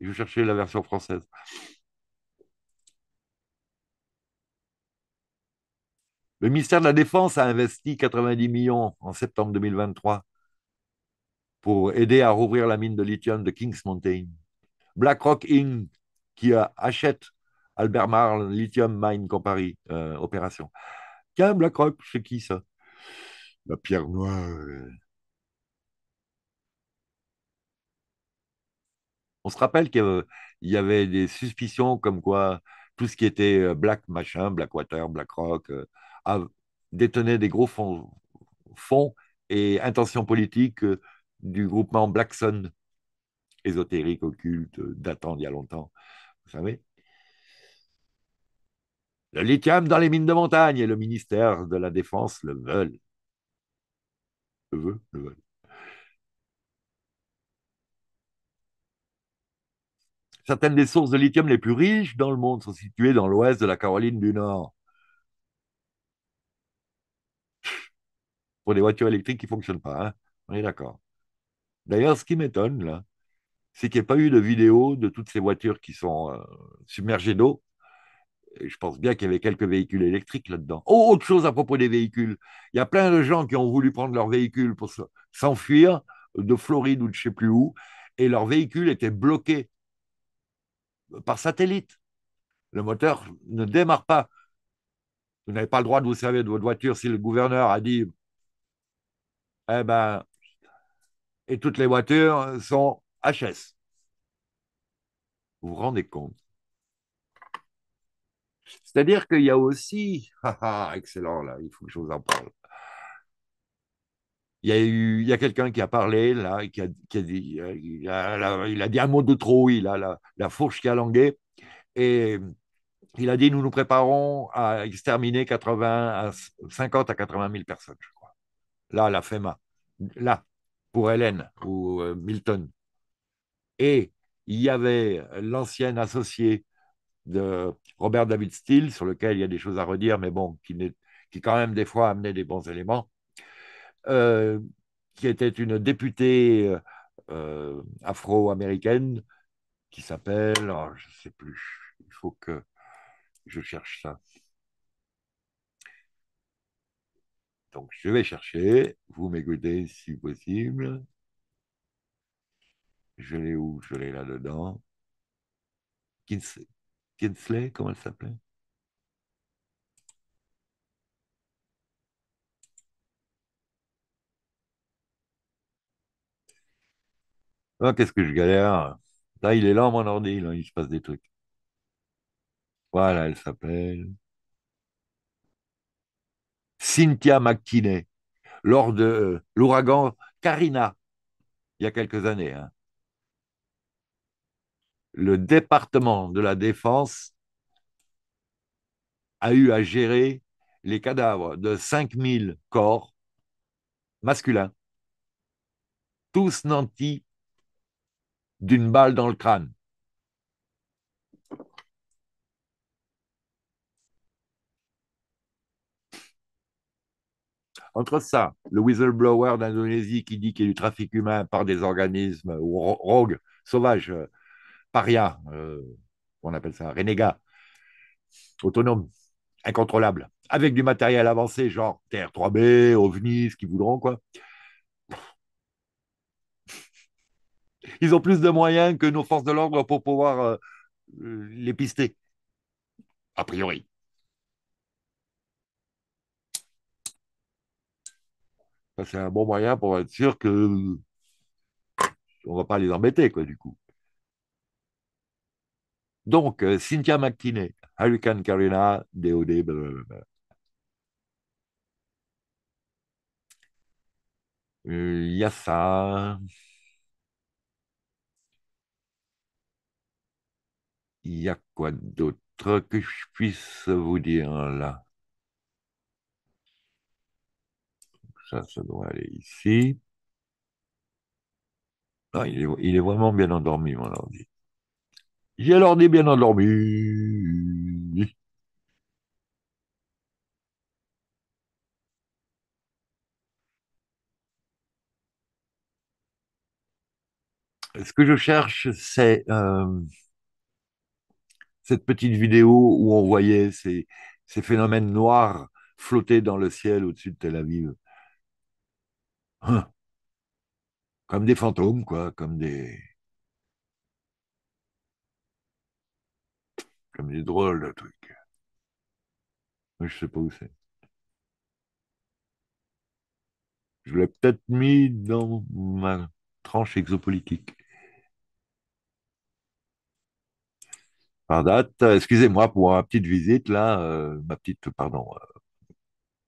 Je cherchais la version française. Le ministère de la Défense a investi 90 millions en septembre 2023 pour aider à rouvrir la mine de lithium de Kings Mountain. BlackRock Inc., qui achète Albert Marl Lithium Mine Company euh, Opération. Tiens, BlackRock, c'est qui ça La bah, pierre noire. Euh. On se rappelle qu'il y avait des suspicions comme quoi tout ce qui était euh, Black Machin, Blackwater, BlackRock, détenait des gros fonds, et intentions politiques du groupement Sun ésotérique, occulte, datant d'il y a longtemps, vous savez. Le lithium dans les mines de montagne et le ministère de la Défense le veulent. Le veut, le veulent. Certaines des sources de lithium les plus riches dans le monde sont situées dans l'ouest de la Caroline du Nord. Pour des voitures électriques qui ne fonctionnent pas, hein. on est d'accord. D'ailleurs, ce qui m'étonne, là, c'est qu'il n'y ait pas eu de vidéo de toutes ces voitures qui sont euh, submergées d'eau. Je pense bien qu'il y avait quelques véhicules électriques là-dedans. Oh, autre chose à propos des véhicules. Il y a plein de gens qui ont voulu prendre leur véhicule pour s'enfuir de Floride ou de je ne sais plus où, et leur véhicule était bloqué par satellite. Le moteur ne démarre pas. Vous n'avez pas le droit de vous servir de votre voiture si le gouverneur a dit Eh ben, et toutes les voitures sont HS. Vous vous rendez compte C'est-à-dire qu'il y a aussi, [laughs] ah, ah, excellent là, il faut que je vous en parle. Il y a eu, il y a quelqu'un qui a parlé là, qui a, qui a dit, il a, dit un mot de trop, il a la, la fourche qui a langué et il a dit nous nous préparons à exterminer 80 à 50 à 80 000 personnes, je crois. Là, la FEMA, là, pour Hélène ou euh, Milton. Et il y avait l'ancien associé de Robert David Steele, sur lequel il y a des choses à redire, mais bon, qui, qui quand même des fois amenait des bons éléments, euh, qui était une députée euh, afro-américaine qui s'appelle, oh, je ne sais plus, il faut que je cherche ça. Donc, je vais chercher. Vous m'écoutez si possible. Je l'ai où Je l'ai là-dedans. Kinsley, comment elle s'appelle oh, qu'est-ce que je galère Là, il est là, mon ordi, il se passe des trucs. Voilà, elle s'appelle. Cynthia McKinney lors de euh, l'ouragan Karina, il y a quelques années. Hein. Le département de la Défense a eu à gérer les cadavres de 5000 corps masculins, tous nantis d'une balle dans le crâne. Entre ça, le whistleblower d'Indonésie qui dit qu'il y a du trafic humain par des organismes ou rogues, sauvages, euh, paria, euh, on appelle ça, renégat, autonome, incontrôlable, avec du matériel avancé, genre Terre 3 b OVNI, ce qu'ils voudront, quoi. [laughs] Ils ont plus de moyens que nos forces de l'ordre pour pouvoir euh, les pister, a priori. c'est un bon moyen pour être sûr que on va pas les embêter, quoi, du coup. Donc, euh, Cynthia McKinney, Hurricane Karina, DOD, Il euh, y a ça. Il y a quoi d'autre que je puisse vous dire là ça, ça doit aller ici. Ah, il, est, vraiment bien endormi, mon ordi. J'ai l'ordi bien endormi. Ce que je cherche, c'est euh, cette petite vidéo où on voyait ces, ces phénomènes noirs flotter dans le ciel au-dessus de Tel Aviv. Hein. comme des fantômes, quoi, comme des. Comme des drôles de trucs. je sais pas où c'est. Je l'ai peut-être mis dans ma tranche exopolitique. Par date, excusez-moi pour ma petite visite là, euh, ma petite, pardon, euh,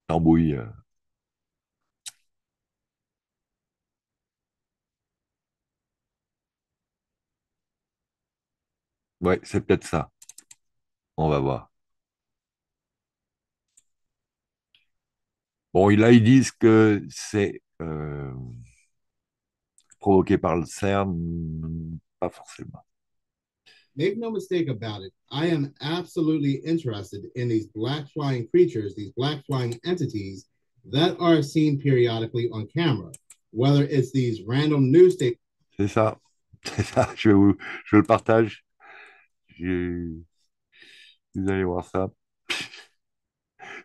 tambouille. Euh, Ouais, c'est peut-être ça. On va voir. Bon, là, ils disent que c'est euh, provoqué par le CERN, pas forcément.
Make no mistake about it, I am absolutely interested in these black flying creatures, these black flying entities that are seen periodically on camera, whether it's these random news stations.
C'est ça, [laughs] c'est ça, je, je le partage. Vous allez voir ça.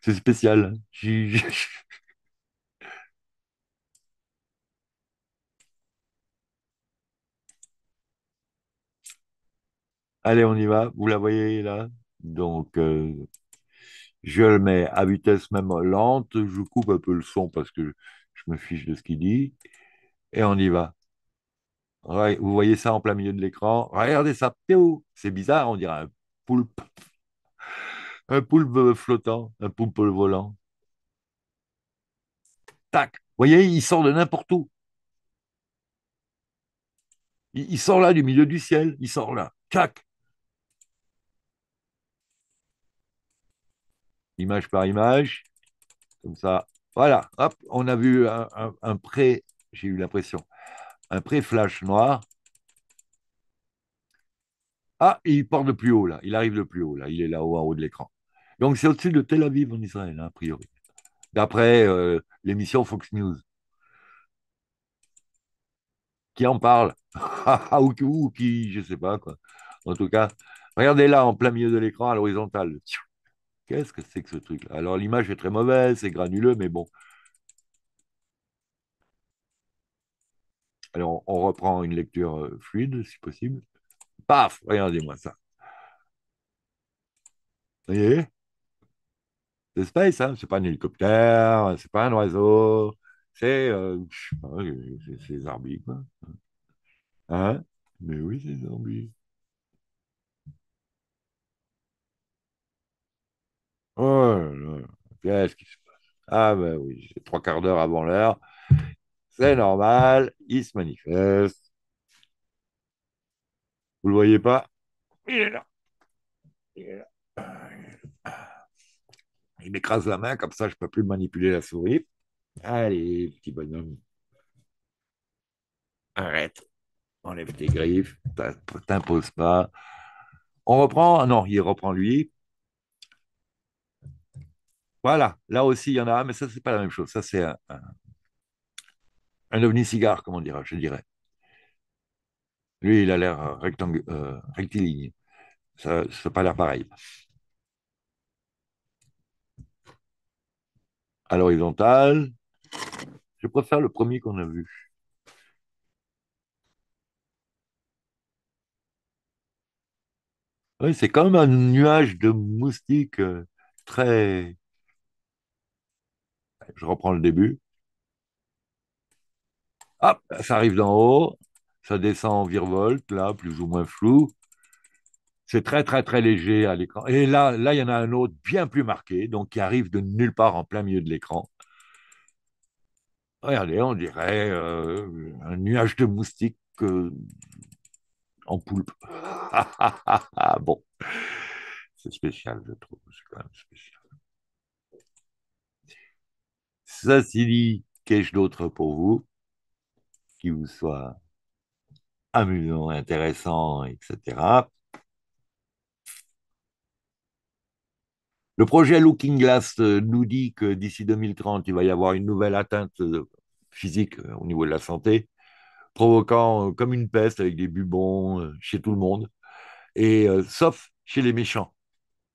C'est spécial. [laughs] Allez, on y va. Vous la voyez là Donc, euh, je le mets à vitesse même lente. Je coupe un peu le son parce que je me fiche de ce qu'il dit. Et on y va vous voyez ça en plein milieu de l'écran. Regardez ça, c'est bizarre, on dirait un poulpe. Un poulpe flottant, un poulpe volant. Tac, vous voyez, il sort de n'importe où. Il, sort là du milieu du ciel, il sort là. Tac. Image par image, comme ça. Voilà, hop, on a vu un, prêt. un pré, j'ai eu l'impression, pré flash noir. Ah, il part de plus haut là, il arrive de plus haut là, il est là-haut en haut de l'écran. Donc c'est au-dessus de Tel Aviv en Israël, hein, a priori, d'après euh, l'émission Fox News. Qui en parle [laughs] ou, qui, je sais pas quoi. En tout cas, regardez là en plein milieu de l'écran à l'horizontale. Qu'est-ce que c'est que ce truc-là Alors l'image est très mauvaise, c'est granuleux, mais bon, Alors, on, reprend une lecture euh, fluide, si possible. Paf, regardez-moi ça. Vous voyez C'est space, hein, c'est pas un hélicoptère, c'est pas un oiseau, c'est euh, c'est zombies, quoi. Hein Mais oui, c'est zombies. Oh là là, qu'est-ce qui se passe Ah ben oui, c'est trois quarts d'heure avant l'heure. C'est normal, il se manifeste. Vous ne le voyez pas Il est là. Il est m'écrase la main, comme ça je ne peux plus manipuler la souris. Allez, petit bonhomme. Arrête. Enlève tes griffes. T'imposes pas. On reprend. Ah non, il reprend lui. Voilà. Là aussi, il y en a un, mais ça, ce n'est pas la même chose. Ça, c'est un, un ovni cigare, comme on dira, je dirais. Lui, il a l'air euh, rectiligne. Ça n'a pas l'air pareil. À l'horizontale, je préfère le premier qu'on a vu. Oui, c'est comme un nuage de moustiques euh, très... Je reprends le début. Hop, ça arrive d'en haut, ça descend en virevolte, là, plus ou moins flou. C'est très, très, très léger à l'écran. Et là, là, il y en a un autre bien plus marqué, donc qui arrive de nulle part en plein milieu de l'écran. Regardez, on dirait euh, un nuage de moustiques euh, en poulpe. [laughs] bon, c'est spécial, je trouve. C'est quand même spécial. c'est dit, qu'ai-je d'autre pour vous qui vous soit amusant, intéressant, etc. Le projet Looking Glass euh, nous dit que d'ici 2030, il va y avoir une nouvelle atteinte euh, physique euh, au niveau de la santé, provoquant comme une peste avec des bubons chez tout le monde, et sauf chez les méchants,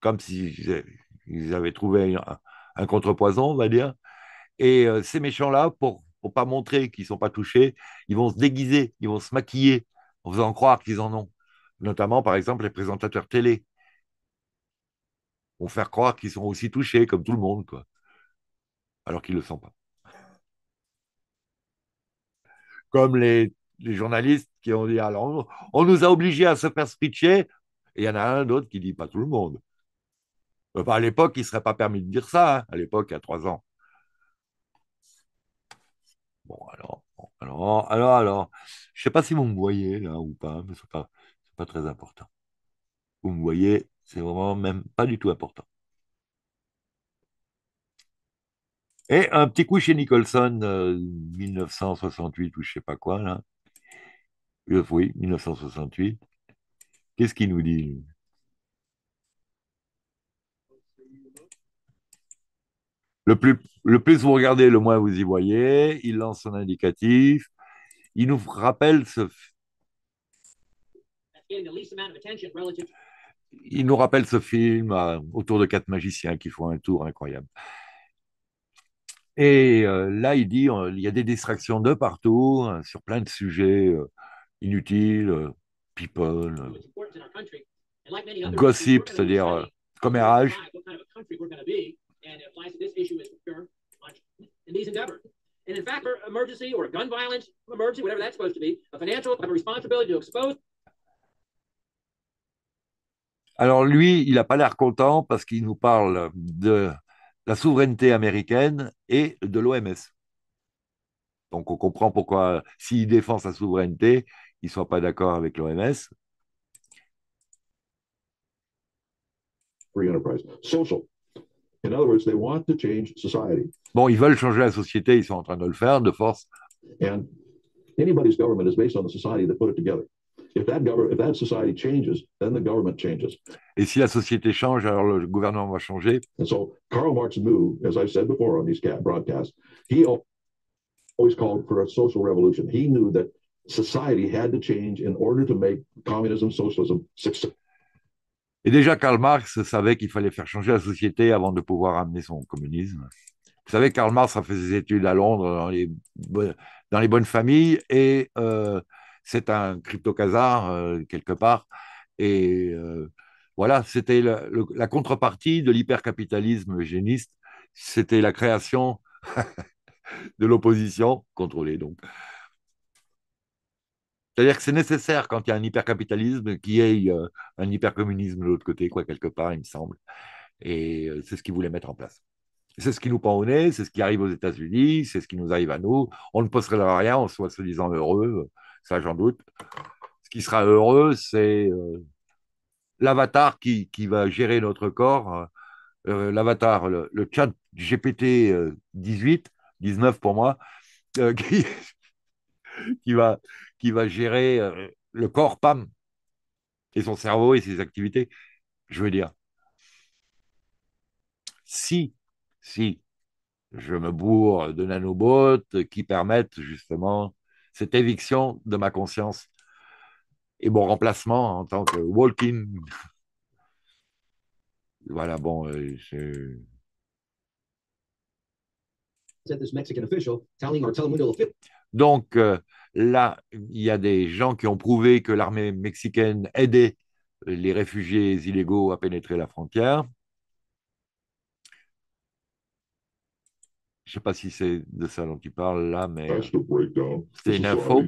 comme s'ils ils avaient trouvé un, contrepoison, on va dire. Et ces méchants-là, pour pour pas montrer qu'ils sont pas touchés, ils vont se déguiser, ils vont se maquiller en faisant croire qu'ils en ont. Notamment, par exemple, les présentateurs télé vont faire croire qu'ils sont aussi touchés, comme tout le monde, quoi. Alors qu'ils ne le sont pas. Comme les, journalistes qui ont dit on nous a obligés à se faire speecher, et il y en a un d'autre qui dit pas tout le monde. Euh, bah, à l'époque, il ne serait pas permis de dire ça, hein. à l'époque, il y a trois ans. Bon, alors, alors, alors, alors, je ne sais pas si vous me voyez là ou pas, mais ce n'est pas, très important. Vous me voyez, c'est vraiment même pas du tout important. Et un petit coup chez Nicholson, 1968 euh, ou je ne sais pas quoi, là. Euh, oui, 1968. Qu'est-ce qu'il nous dit Le plus, le plus vous regardez, le moins vous y voyez. Il lance son indicatif. Il nous rappelle ce. Il nous rappelle ce film euh, autour de quatre magiciens qui font un tour incroyable. Et euh, là, il dit euh, il y a des distractions de partout sur plein de sujets inutiles, people, gossip, c'est-à-dire commérage
and applies to this issue is pure in these endeavors. And in fact, for emergency or gun violence emergency, whatever that's supposed to be, a financial have a responsibility to expose.
Alors lui, il n'a pas l'air content parce qu'il nous parle de la souveraineté américaine et de l'OMS. Donc on comprend pourquoi, s'il défend sa souveraineté, il ne soit pas d'accord avec l'OMS.
Free enterprise. Social. In other words, they want to change society.
Bon, ils veulent changer la société, ils sont en train de le faire de force.
And anybody's government is based on the society that put it together. If that government, if that society changes, then the government changes.
Et si la société change, alors le gouvernement va changer. And so
Karl Marx knew, as i said before on these broadcasts, he always called for a social revolution. He knew that society had to change in order to make communism, socialism
successful. Et déjà, Karl Marx savait qu'il fallait faire changer la société avant de pouvoir amener son communisme. Vous savez, Karl Marx a fait ses études à Londres dans les, bonnes familles et euh, c'est un crypto casar euh, quelque part. Et euh, voilà, c'était la, contrepartie de l'hypercapitalisme géniste, c'était la création [laughs] de l'opposition, contrôlée donc, c'est-à-dire que c'est nécessaire quand il y a un hypercapitalisme qu'il y ait euh, un hypercommunisme de l'autre côté, quoi, quelque part, il me semble. Et euh, c'est ce qu'ils voulaient mettre en place. C'est ce qui nous pend au nez, c'est ce qui arrive aux États-Unis, c'est ce qui nous arrive à nous. On ne posterait rien, on soit soi disant heureux, ça j'en doute. Ce qui sera heureux, c'est euh, l'avatar qui, qui, va gérer notre corps, l'avatar, le, chat GPT 18, 19 pour moi, [laughs] qui va qui va gérer euh, le corps, pam, et son cerveau et ses activités. Je veux dire, si, si je me bourre de nanobots qui permettent justement cette éviction de ma conscience et mon remplacement en tant que walking. [laughs] voilà, bon, euh, c'est... Donc euh, là, il y a des gens qui ont prouvé que l'armée mexicaine aidait les réfugiés illégaux à pénétrer la frontière. Je ne sais pas si c'est de ça dont tu parles là, mais euh, c'est une info.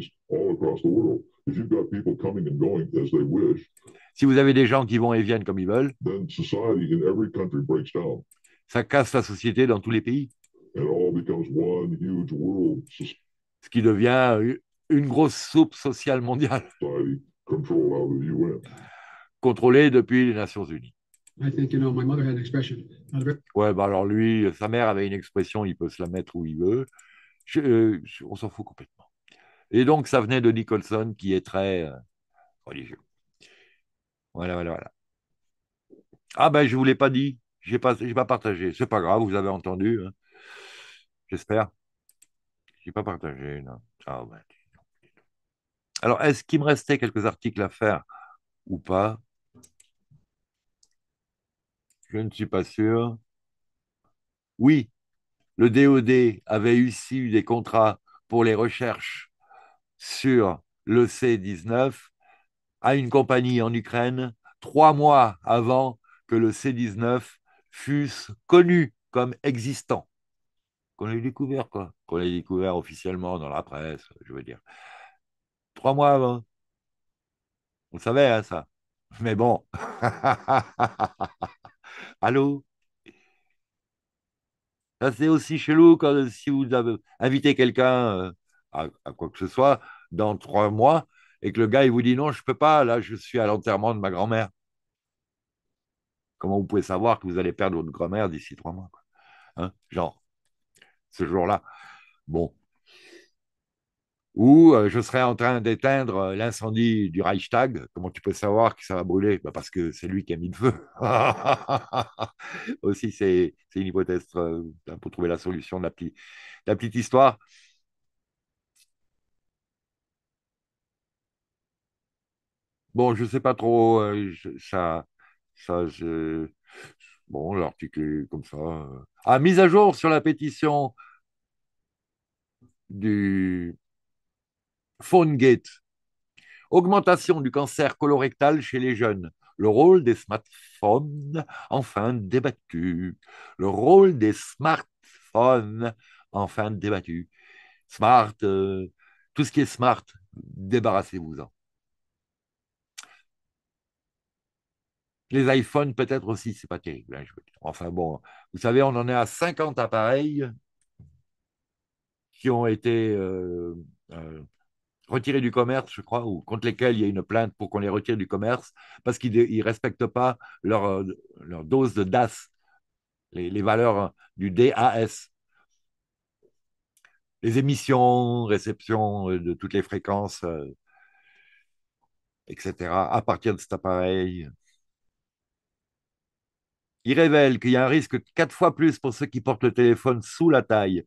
Si vous avez des gens qui vont et viennent comme ils veulent, ça casse la société dans tous les pays ce qui devient une grosse soupe sociale mondiale. Bah e. Contrôlée depuis les Nations Unies. Ouais, bah alors lui, sa mère avait une expression, il peut se la mettre où il veut. Euh, on s'en fout complètement. Et donc, ça venait de Nicholson, qui est très euh, religieux. Voilà, voilà, voilà. Ah ben, je ne vous l'ai pas dit, je n'ai pas, pas partagé. C'est pas grave, vous avez entendu, hein. j'espère. J'ai pas partagé. Ah, bah, Alors, est-ce qu'il me restait quelques articles à faire ou pas Je ne suis pas sûr. Oui, le DOD avait aussi eu des contrats pour les recherches sur le C-19 à une compagnie en Ukraine trois mois avant que le C-19 fût connu comme existant qu'on a découvert, quoi. Qu'on découvert officiellement dans la presse, je veux dire. Trois mois avant. On savait, hein, ça. Mais bon. [laughs] Allô Ça, c'est aussi chelou quand si vous avez invité quelqu'un euh, à, quoi que ce soit dans trois mois et que le gars, il vous dit non, je ne peux pas, là, je suis à l'enterrement de ma grand-mère. Comment vous pouvez savoir que vous allez perdre votre grand-mère d'ici trois mois hein Genre, ce jour-là. Bon. Ou euh, je serais en train d'éteindre euh, l'incendie du Reichstag. Comment tu peux savoir que ça va brûler bah, Parce que c'est lui qui a mis le feu. [laughs] Aussi, c'est une hypothèse euh, hein, pour trouver la solution de la, petite, la petite histoire. Bon, je ne sais pas trop, ça, ça, je, Bon, l'article comme ça. Euh. Ah, mise à jour sur la pétition du PhoneGate. Augmentation du cancer colorectal chez les jeunes. Le rôle des smartphones, enfin débattu. Le rôle des smartphones, enfin débattu. Smart, euh, tout ce qui est smart, débarrassez-vous-en. Les iPhones, peut-être aussi, c'est pas terrible. Hein, enfin bon, vous savez, on en est à 50 appareils qui ont été euh, euh, retirés du commerce, je crois, ou contre lesquels il y a une plainte pour qu'on les retire du commerce parce qu'ils ne respectent pas euh, leur, dose de DAS, les, valeurs du DAS les émissions, réception de toutes les fréquences, etc., à partir de cet appareil. Il révèle qu'il y a un risque 4 fois plus pour ceux qui portent le téléphone sous la taille,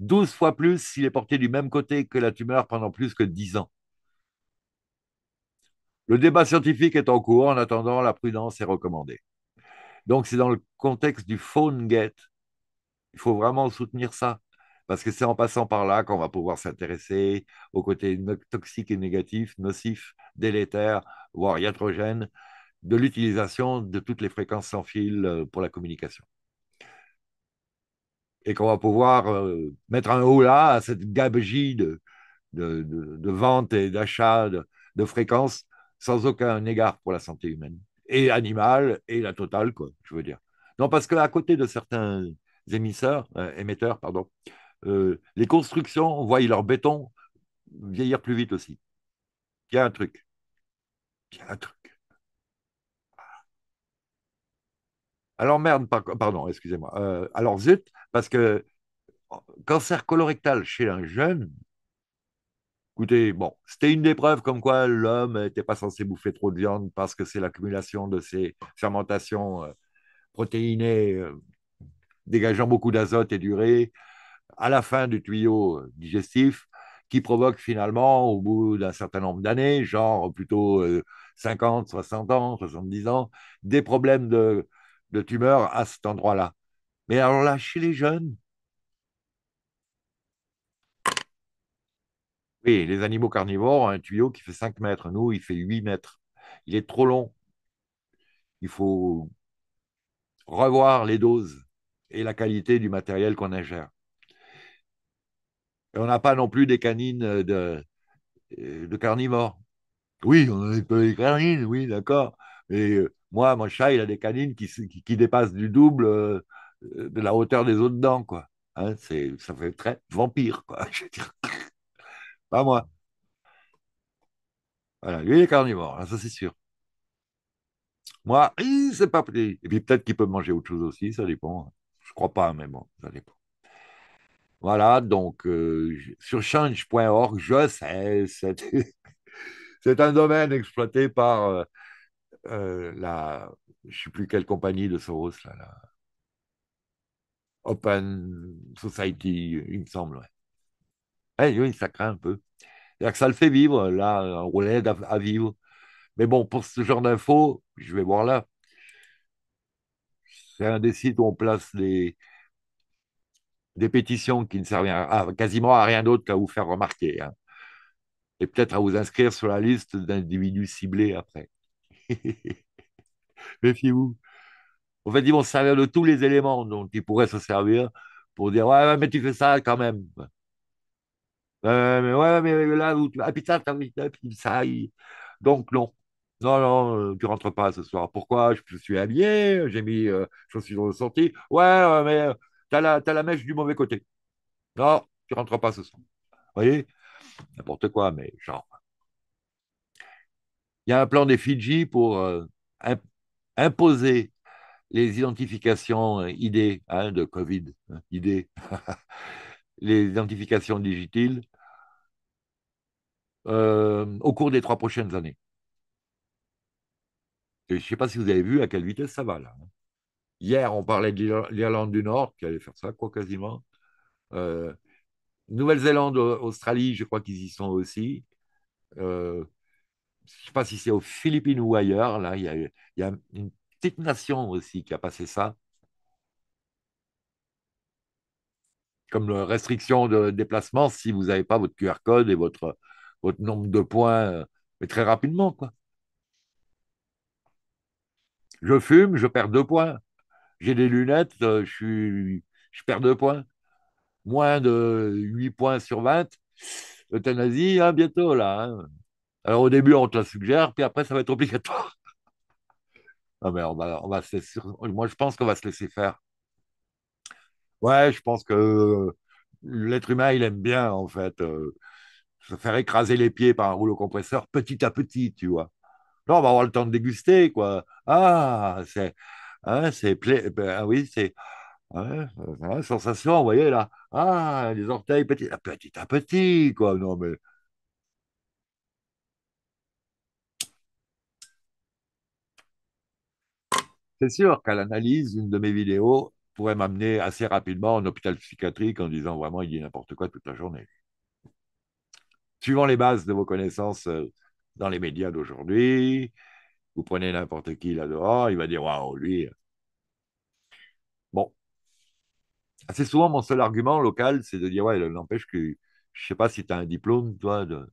12 fois plus s'il est porté du même côté que la tumeur pendant plus que 10 ans. Le débat scientifique est en cours, en attendant, la prudence est recommandée. Donc c'est dans le contexte du phone get. Il faut vraiment soutenir ça, parce que c'est en passant par là qu'on va pouvoir s'intéresser aux côtés toxiques et négatifs, nocifs, délétères, voire iatrogènes de l'utilisation de toutes les fréquences sans fil euh, pour la communication. Et qu'on va pouvoir euh, mettre un haut là à cette gabegie de, de, vente et d'achat de, fréquences sans aucun égard pour la santé humaine et animale et la totale, quoi, je veux dire. Non, parce qu'à côté de certains euh, émetteurs, pardon, les constructions voient leur béton vieillir plus vite aussi. Il y a un truc. Il y a un truc. Alors merde, pardon, excusez-moi. Euh, alors zut, parce que oh, cancer colorectal chez un jeune, écoutez, bon, c'était une des preuves comme quoi l'homme n'était pas censé bouffer trop de viande parce que c'est l'accumulation de ces fermentations euh, protéinées euh, dégageant beaucoup d'azote et d'urée à la fin du tuyau digestif qui provoque finalement, au bout d'un certain nombre d'années, genre plutôt 50, 60 ans, 70 ans, des problèmes de de tumeur à cet endroit-là. Mais alors là, chez les jeunes, oui, les animaux carnivores ont un tuyau qui fait 5 mètres. Nous, il fait 8 mètres. Il est trop long. Il faut revoir les doses et la qualité du matériel qu'on ingère. Et on n'a pas non plus des canines de, euh, de carnivores. Oui, on a des canines, oui, d'accord. Mais euh, moi, mon chat, il a des canines qui, qui, dépassent du double euh, de la hauteur des autres dents, quoi. Hein. c'est, ça fait très vampire, quoi. [laughs] Je veux dire. Pas moi. Voilà, lui, il est carnivore, hein, ça c'est sûr. Moi, c'est pas petit. Et puis peut-être qu'il peut manger autre chose aussi, ça dépend. Je crois pas, mais bon, ça dépend. Voilà, donc euh, sur change.org, je sais, [laughs] c'est un domaine exploité par euh, euh, la, je ne sais plus quelle compagnie de Soros, Open Society, il me semble. Ouais. Eh, oui, ça craint un peu. Que ça le fait vivre, là, on l'aide à, vivre. Mais bon, pour ce genre d'infos, je vais voir là. C'est un des sites où on place des, des pétitions qui ne servent à, ah, quasiment à rien d'autre qu'à vous faire remarquer. Hein. Et peut-être à vous inscrire sur la liste d'individus ciblés après. [laughs] Méfiez-vous. En fait, ils vont se servir de tous les éléments dont ils pourraient se servir pour dire Ouais, mais tu fais ça quand même. mais ouais, mais là où tu. Ah, puis ça, ça. Donc, non. Non, non, euh, tu rentres pas ce soir. Pourquoi Je suis habillé, j'ai mis. Euh, je suis ressorti. Ouais, mais euh, tu as la mèche du mauvais côté. Non, tu rentres pas ce soir. Vous voyez N'importe quoi, mais genre. Il y a un plan des Fidji pour euh, imposer les identifications euh, ID hein, de Covid, hein, ID, [laughs] les identifications digitales, euh, au cours des trois prochaines années. je ne sais pas si vous avez vu à quelle vitesse ça va là. Hein. Hier, on parlait de l'Irlande du Nord qui allait faire ça, quoi, quasiment. Nouvelle-Zélande, Australie, je crois qu'ils y sont aussi je ne sais pas si c'est aux Philippines ou ailleurs, là, il y a, une petite nation aussi qui a passé ça. Comme restriction de déplacement si vous n'avez pas votre QR code et votre, votre nombre de points, euh, mais très rapidement, quoi. Je fume, je perds deux points. J'ai des lunettes, euh, je, je perds deux points. Moins de 8 points sur 20. Euthanasie, hein, bientôt, là. Hein. Alors au début, on te la suggère, puis après, ça va être obligatoire. [laughs] non, mais on va, on va se laisser, moi, je pense qu'on va se laisser faire. Ouais, je pense que l'être humain, il aime bien, en fait, euh, se faire écraser les pieds par un rouleau compresseur petit à petit, tu vois. Là, on va avoir le temps de déguster, quoi. Ah, c'est. Hein, c'est eh ben, ah oui, c'est. Hein, euh, sensation, vous voyez là. Ah, les orteils petits, petit à petit, quoi. Non, mais C'est sûr qu'à l'analyse, une de mes vidéos pourrait m'amener assez rapidement en hôpital psychiatrique en disant vraiment il dit n'importe quoi toute la journée. Suivant les bases de vos connaissances euh, dans les médias d'aujourd'hui, vous prenez n'importe qui là-dehors, il va dire waouh, lui. Euh. Bon. Assez souvent, mon seul argument local, c'est de dire ouais, n'empêche que je sais pas si tu as un diplôme, toi, de,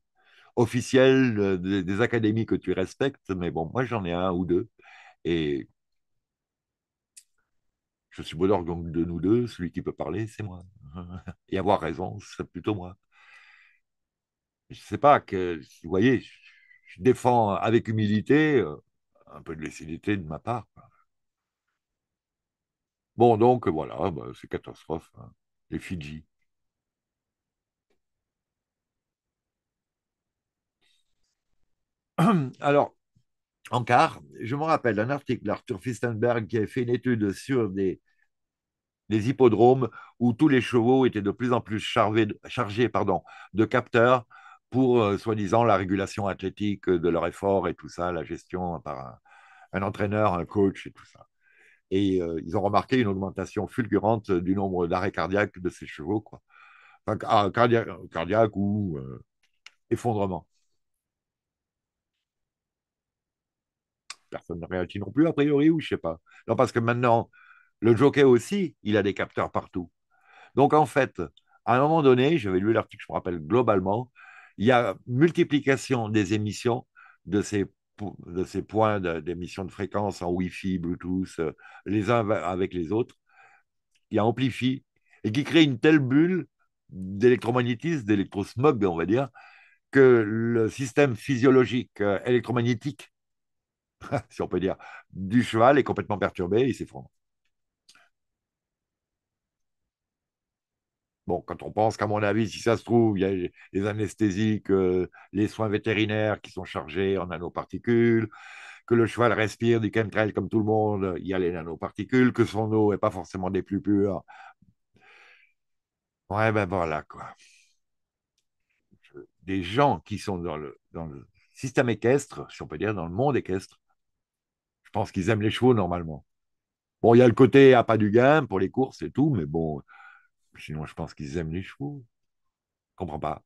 officiel euh, des académies que tu respectes, mais bon, moi j'en ai un ou deux. Et je suis bonheur de nous deux, celui qui peut parler, c'est moi. [laughs] Et avoir raison, c'est plutôt moi. Je ne sais pas, que, vous voyez, je, défends avec humilité, euh, un peu de lucidité de ma part. Bon, donc voilà, bah, c'est catastrophe, hein, les Fidji. [clears throat] Alors, en quart, je me rappelle un article d'Arthur Fistenberg qui a fait une étude sur des, les hippodromes où tous les chevaux étaient de plus en plus chargés, pardon, de capteurs pour, euh, soi-disant, la régulation athlétique de leur effort et tout ça, la gestion par un, entraîneur, un coach et tout ça. Et euh, ils ont remarqué une augmentation fulgurante du nombre d'arrêts cardiaques de ces chevaux, quoi. Enfin, ah, cardiaque ou effondrements. Euh, effondrement. Personne ne réagit non plus, a priori, ou je sais pas. Non, parce que maintenant, le jockey aussi, il a des capteurs partout. Donc en fait, à un moment donné, j'avais lu l'article, je me rappelle globalement, il y a multiplication des émissions de ces, points d'émission de, fréquence en Wi-Fi, Bluetooth, euh, les uns avec les autres, qui amplifie et qui crée une telle bulle d'électromagnétisme, d'électrosmog, on va dire, que le système physiologique euh, électromagnétique, [laughs] si on peut dire, du cheval est complètement perturbé et s'effondre. Bon, quand on pense qu'à mon avis, si ça se trouve, il y a les anesthésiques, euh, les soins vétérinaires qui sont chargés en nanoparticules, que le cheval respire du chemtrail comme tout le monde, il y a les nanoparticules, que son eau n'est pas forcément des plus pures. Ouais, ben voilà quoi. des gens qui sont dans dans le système équestre, si on peut dire, dans le monde équestre, je pense qu'ils aiment les chevaux normalement. Bon, il y a le côté à pas du gain pour les courses et tout, mais bon, Sinon, je pense qu'ils aiment les chevaux. Je comprends pas.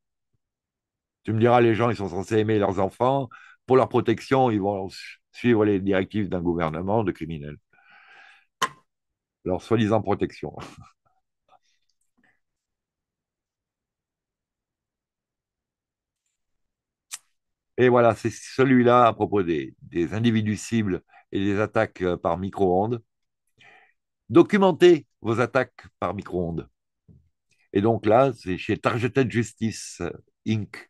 Tu me diras, les gens, ils sont censés aimer leurs enfants. Pour leur protection, ils vont suivre les directives d'un gouvernement de criminels. Leur soi-disant protection. [laughs] Et voilà, c'est celui-là à propos des, des, individus cibles et des attaques euh, par micro-ondes. Documentez vos attaques par micro-ondes. Et donc là, c'est chez Targeted Justice euh, Inc.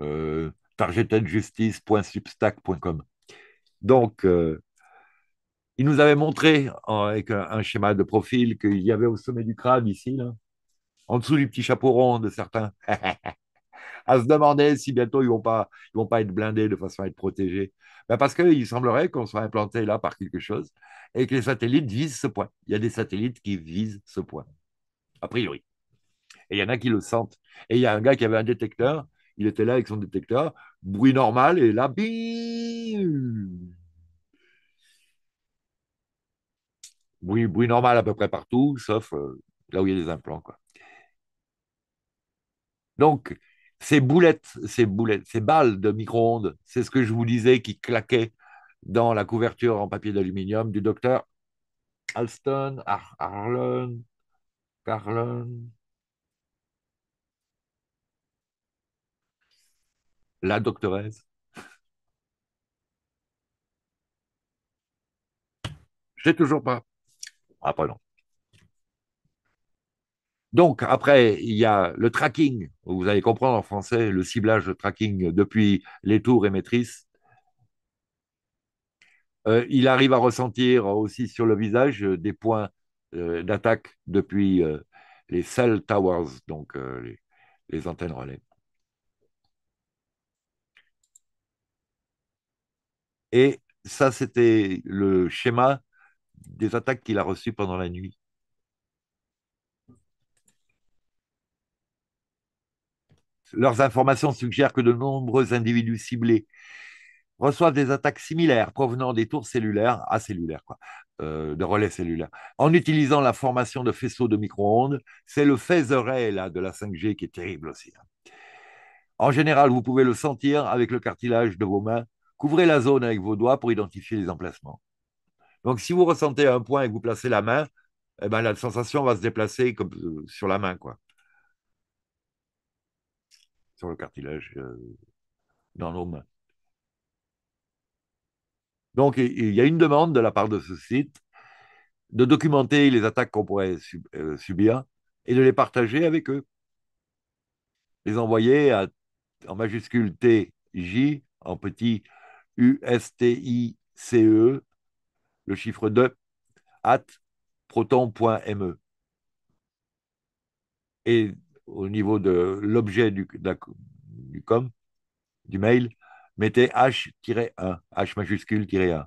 Euh, targetedjustice.substack.com. Donc, euh, il nous avait montré avec un, schéma de profil qu'il y avait au sommet du crâne, ici, en dessous du petit chapeau rond de certains, [laughs] à se demander si bientôt ils ne vont, pas, vont pas être blindés de façon à être protégés. Ben, parce qu'il semblerait qu'on soit implanté là par quelque chose et que les satellites visent ce point. Il y a des satellites qui visent ce point, a priori. Et il y en a qui le sentent. Et il y a un gars qui avait un détecteur, il était là avec son détecteur, bruit normal, et là, bim. bruit, bruit normal à peu près partout, sauf euh, là où il y a des implants. Quoi. Donc, ces boulettes, ces boulettes, ces balles de micro-ondes, c'est ce que je vous disais qui claquaient dans la couverture en papier d'aluminium du docteur Alston, Ar Arlen, Carlen. La doctoresse. J'ai toujours pas. Ah, pardon. Donc, après, il y a le tracking. Vous allez comprendre en français le ciblage de tracking depuis les tours émettrices euh, il arrive à ressentir aussi sur le visage euh, des points euh, d'attaque depuis les cell towers, donc les, antennes relais. Et ça, c'était le schéma des attaques qu'il a reçues pendant la nuit. Leurs informations suggèrent que de nombreux individus ciblés reçoivent des attaques similaires provenant des tours cellulaires, acellulaires, ah, quoi, euh, de relais cellulaires. En utilisant la formation de faisceaux de micro-ondes, c'est le faisceau de la 5G qui est terrible aussi. Hein. En général, vous pouvez le sentir avec le cartilage de vos mains. Couvrez la zone avec vos doigts pour identifier les emplacements. Donc, si vous ressentez un point et que vous placez la main, eh ben, la sensation va se déplacer comme euh, sur la main, quoi. Sur le cartilage, euh, dans nos mains. Donc, il y a une demande de la part de ce site de documenter les attaques qu'on pourrait euh, subir et de les partager avec eux. Les envoyer en majuscule T-J, en petit U-S-T-I-C-E, le chiffre 2, at proton.me. Et au niveau de l'objet du com, du mail, mettez H-1, H majuscule 1.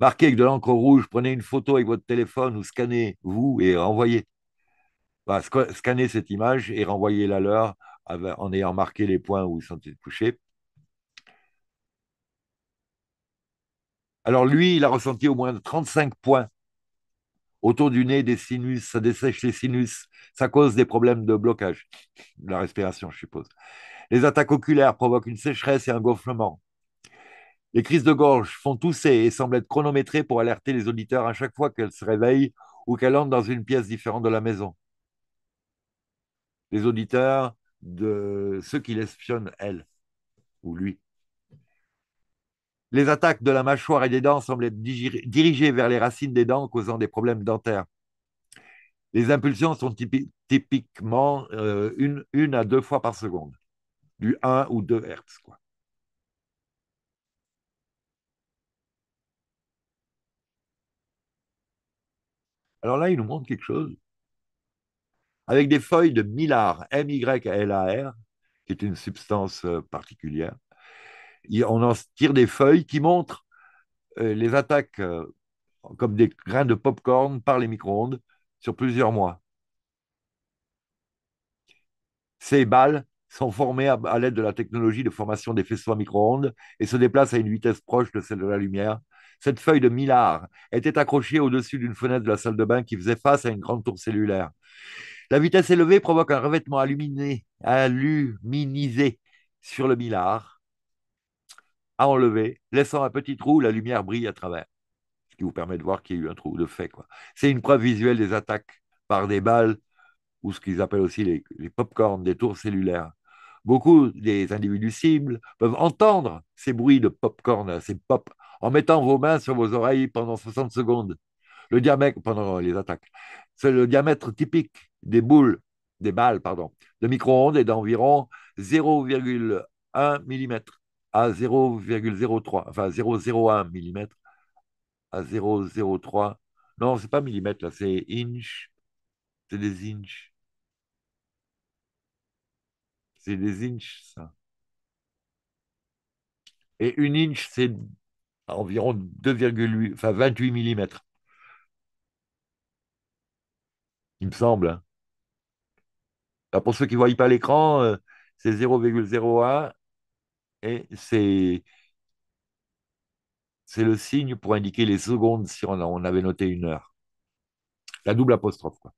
Marquez avec de l'encre rouge, prenez une photo avec votre téléphone ou scannez vous et renvoyez. scannez cette image et renvoyez-la leur en ayant marqué les points où ils sont touchés. Alors lui, il a ressenti au moins 35 points autour du nez, des sinus, ça dessèche les sinus, ça cause des problèmes de blocage, de la respiration, je suppose. Les attaques oculaires provoquent une sécheresse et un gonflement. Les crises de gorge font tousser et semblent être chronométrées pour alerter les auditeurs à chaque fois qu'elles se réveillent ou qu'elles entrent dans une pièce différente de la maison. Les auditeurs de ceux qui l'espionnent, elle ou lui. Les attaques de la mâchoire et des dents semblent être dirigées vers les racines des dents, causant des problèmes dentaires. Les impulsions sont typiquement euh, une à deux fois par seconde du 1 ou 2 Hertz. Quoi. Alors là, il nous montre quelque chose. Avec des feuilles de mylar, M-Y-L-A-R, qui est une substance euh, particulière, on en tire des feuilles qui montrent euh, les attaques euh, comme des grains de pop-corn par les micro-ondes sur plusieurs mois. Ces balles sont formés à, l'aide de la technologie de formation des faisceaux à micro-ondes et se déplacent à une vitesse proche de celle de la lumière. Cette feuille de Millard était accrochée au-dessus d'une fenêtre de la salle de bain qui faisait face à une grande tour cellulaire. La vitesse élevée provoque un revêtement aluminé, aluminisé sur le Millard à enlever, laissant un petit trou où la lumière brille à travers, ce qui vous permet de voir qu'il y a eu un trou de fait. C'est une preuve visuelle des attaques par des balles ou ce qu'ils appellent aussi les, les pop-corns des tours cellulaires. Beaucoup des individus cibles peuvent entendre ces bruits de pop-corn, ces pop, en mettant vos mains sur vos oreilles pendant 60 secondes. Le diamètre, pendant les attaques, c'est le diamètre typique des boules, des balles, pardon, de micro-ondes est d'environ 0,1 mm à 0,03, enfin 0,01 mm à 0,03. Non, c'est pas millimètre, c'est inch. C'est des inches. C'est des inches, ça. Et une inch, c'est environ 2,8, enfin mm. Il me semble. Hein. Bah, pour ceux qui ne voient pas l'écran, euh, c'est 0,01 et c'est c'est le signe pour indiquer les secondes si on, on avait noté une heure. La double apostrophe, quoi.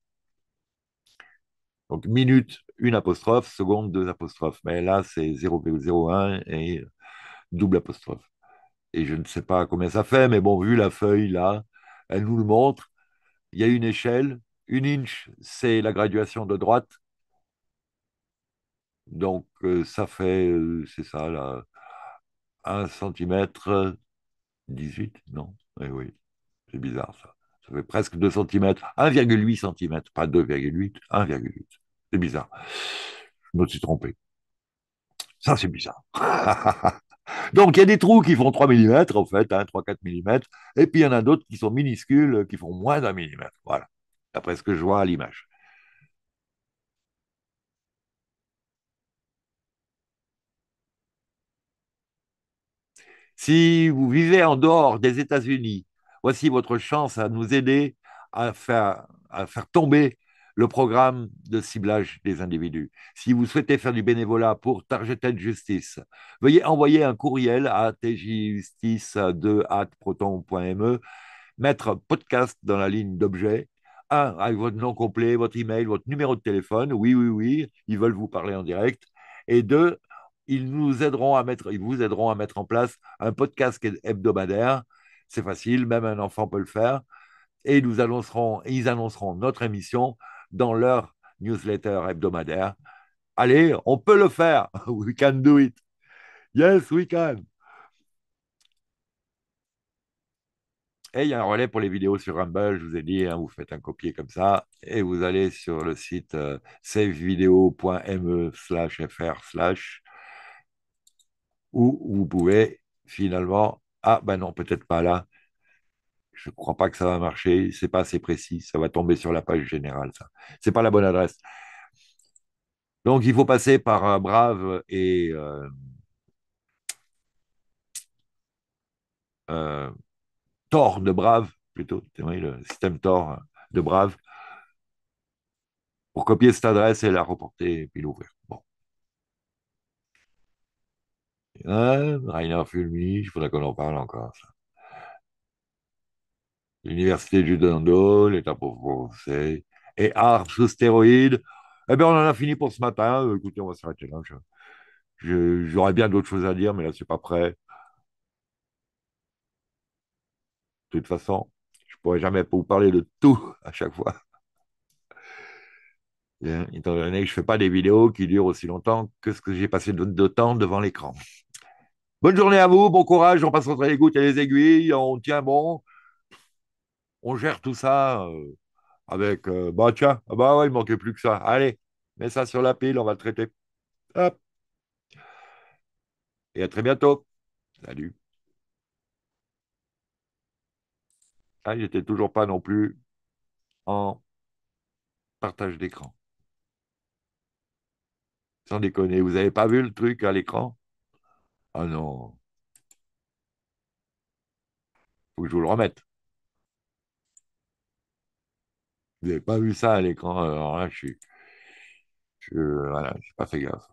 Donc, minute, une apostrophe, seconde, deux apostrophes. Mais là, c'est 0,01 et double apostrophe. Et je ne sais pas combien ça fait, mais bon, vu la feuille là, elle nous le montre. Il y a une échelle. Une inch, c'est la graduation de droite. Donc, euh, ça fait, euh, c'est ça, là, 1 cm 18, non Eh oui, c'est bizarre ça. Ça fait presque 2 cm, 1,8 cm, pas 2,8, 1,8. C'est bizarre. Je me suis trompé. Ça, c'est bizarre. [laughs] Donc, il y a des trous qui font 3 mm, en fait, hein, 3-4 mm, et puis il y en a d'autres qui sont minuscules, qui font moins d'un millimètre. Voilà, d'après ce que je vois à l'image. Si vous vivez en dehors des États-Unis, voici votre chance à nous aider à faire, à faire tomber le programme de ciblage des individus. Si vous souhaitez faire du bénévolat pour Targeted Justice, veuillez envoyer un courriel à tjustice2@proton.me, mettre podcast dans la ligne d'objet, un avec votre nom complet, votre email, votre numéro de téléphone. Oui, oui, oui, ils veulent vous parler en direct. Et deux, ils nous aideront à mettre, vous aideront à mettre en place un podcast hebdomadaire. C'est facile, même un enfant peut le faire. Et nous annoncerons, ils annonceront notre émission dans leur newsletter hebdomadaire. Allez, on peut le faire. [laughs] We can do it. Yes, we can. Et il y a un relais pour les vidéos sur Rumble, je vous ai dit, hein, vous faites un copier comme ça, et vous allez sur le site euh, savevideo.me slash fr slash, où vous pouvez finalement, ah ben non, peut-être pas là, je ne crois pas que ça va marcher, c'est pas assez précis, ça va tomber sur la page générale, ça. n'est pas la bonne adresse. Donc il faut passer par euh, Brave et euh, euh, Tor de Brave, plutôt, le système Tor de Brave, pour copier cette adresse et la reporter et puis l'ouvrir. Bon. Rainer Fulmi, il faudrait qu'on en parle encore. Ça l'université du Dundon, l'État pour français et art sous stéroïdes. Eh bien, on en a fini pour ce matin. Euh, écoutez, on va s'arrêter là. J'aurais bien d'autres choses à dire, mais là, c'est pas prêt. De toute façon, je pourrais jamais vous parler de tout à chaque fois. étant donné que je ne fais pas des vidéos qui durent aussi longtemps que ce que j'ai passé de temps devant l'écran. Bonne journée à vous, bon courage, on passe entre les gouttes et les aiguilles, on tient bon on gère tout ça euh, avec euh, bah tiens, ah, bah ouais, il manquait plus que ça. Allez, mets ça sur la pile, on va le traiter. Hop. Et à très bientôt. Salut. Ah, j'étais toujours pas non plus en partage d'écran. Sans déconner, vous n'avez pas vu le truc à l'écran Ah non. Faut que je vous le remette. Vous n'avez pas vu ça à l'écran. Euh, là, je suis. Je pas fait gaffe.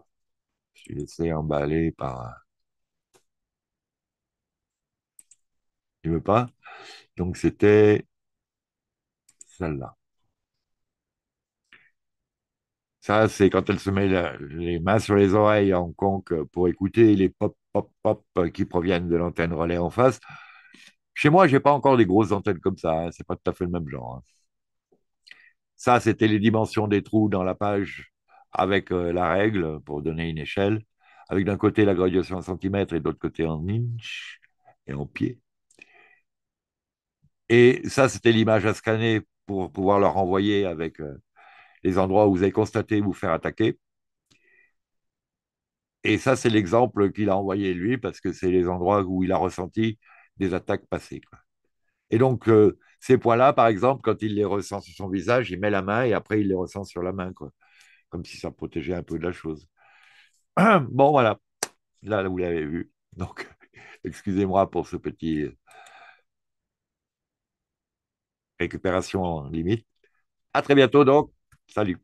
Je suis laissé emballer par. Tu veux pas Donc c'était celle-là. Ça, c'est quand elle se met les mains sur les oreilles en conque pour écouter les pop, pop, pop euh, qui proviennent de l'antenne relais en face. Chez moi, j'ai pas encore des grosses antennes comme ça. Hein. C'est pas tout à fait le même genre. Hein. Ça, c'était les dimensions des trous dans la page avec euh, la règle pour donner une échelle, avec d'un côté la graduation en centimètres et de l'autre côté en inches et en pieds. Et ça, c'était l'image à scanner pour pouvoir leur renvoyer avec euh, les endroits où vous avez constaté vous faire attaquer. Et ça, c'est l'exemple qu'il a envoyé lui, parce que c'est les endroits où il a ressenti des attaques passées. Et donc, euh, ces points-là, par exemple, quand il les ressent sur son visage, il met la main et après il les ressent sur la main, quoi. Comme si ça protégeait un peu de la chose. [clears throat] Bon, voilà. Là, vous l'avez vu. Donc, [laughs] excusez-moi pour ce petit euh, récupération limite. À très bientôt donc. Salut.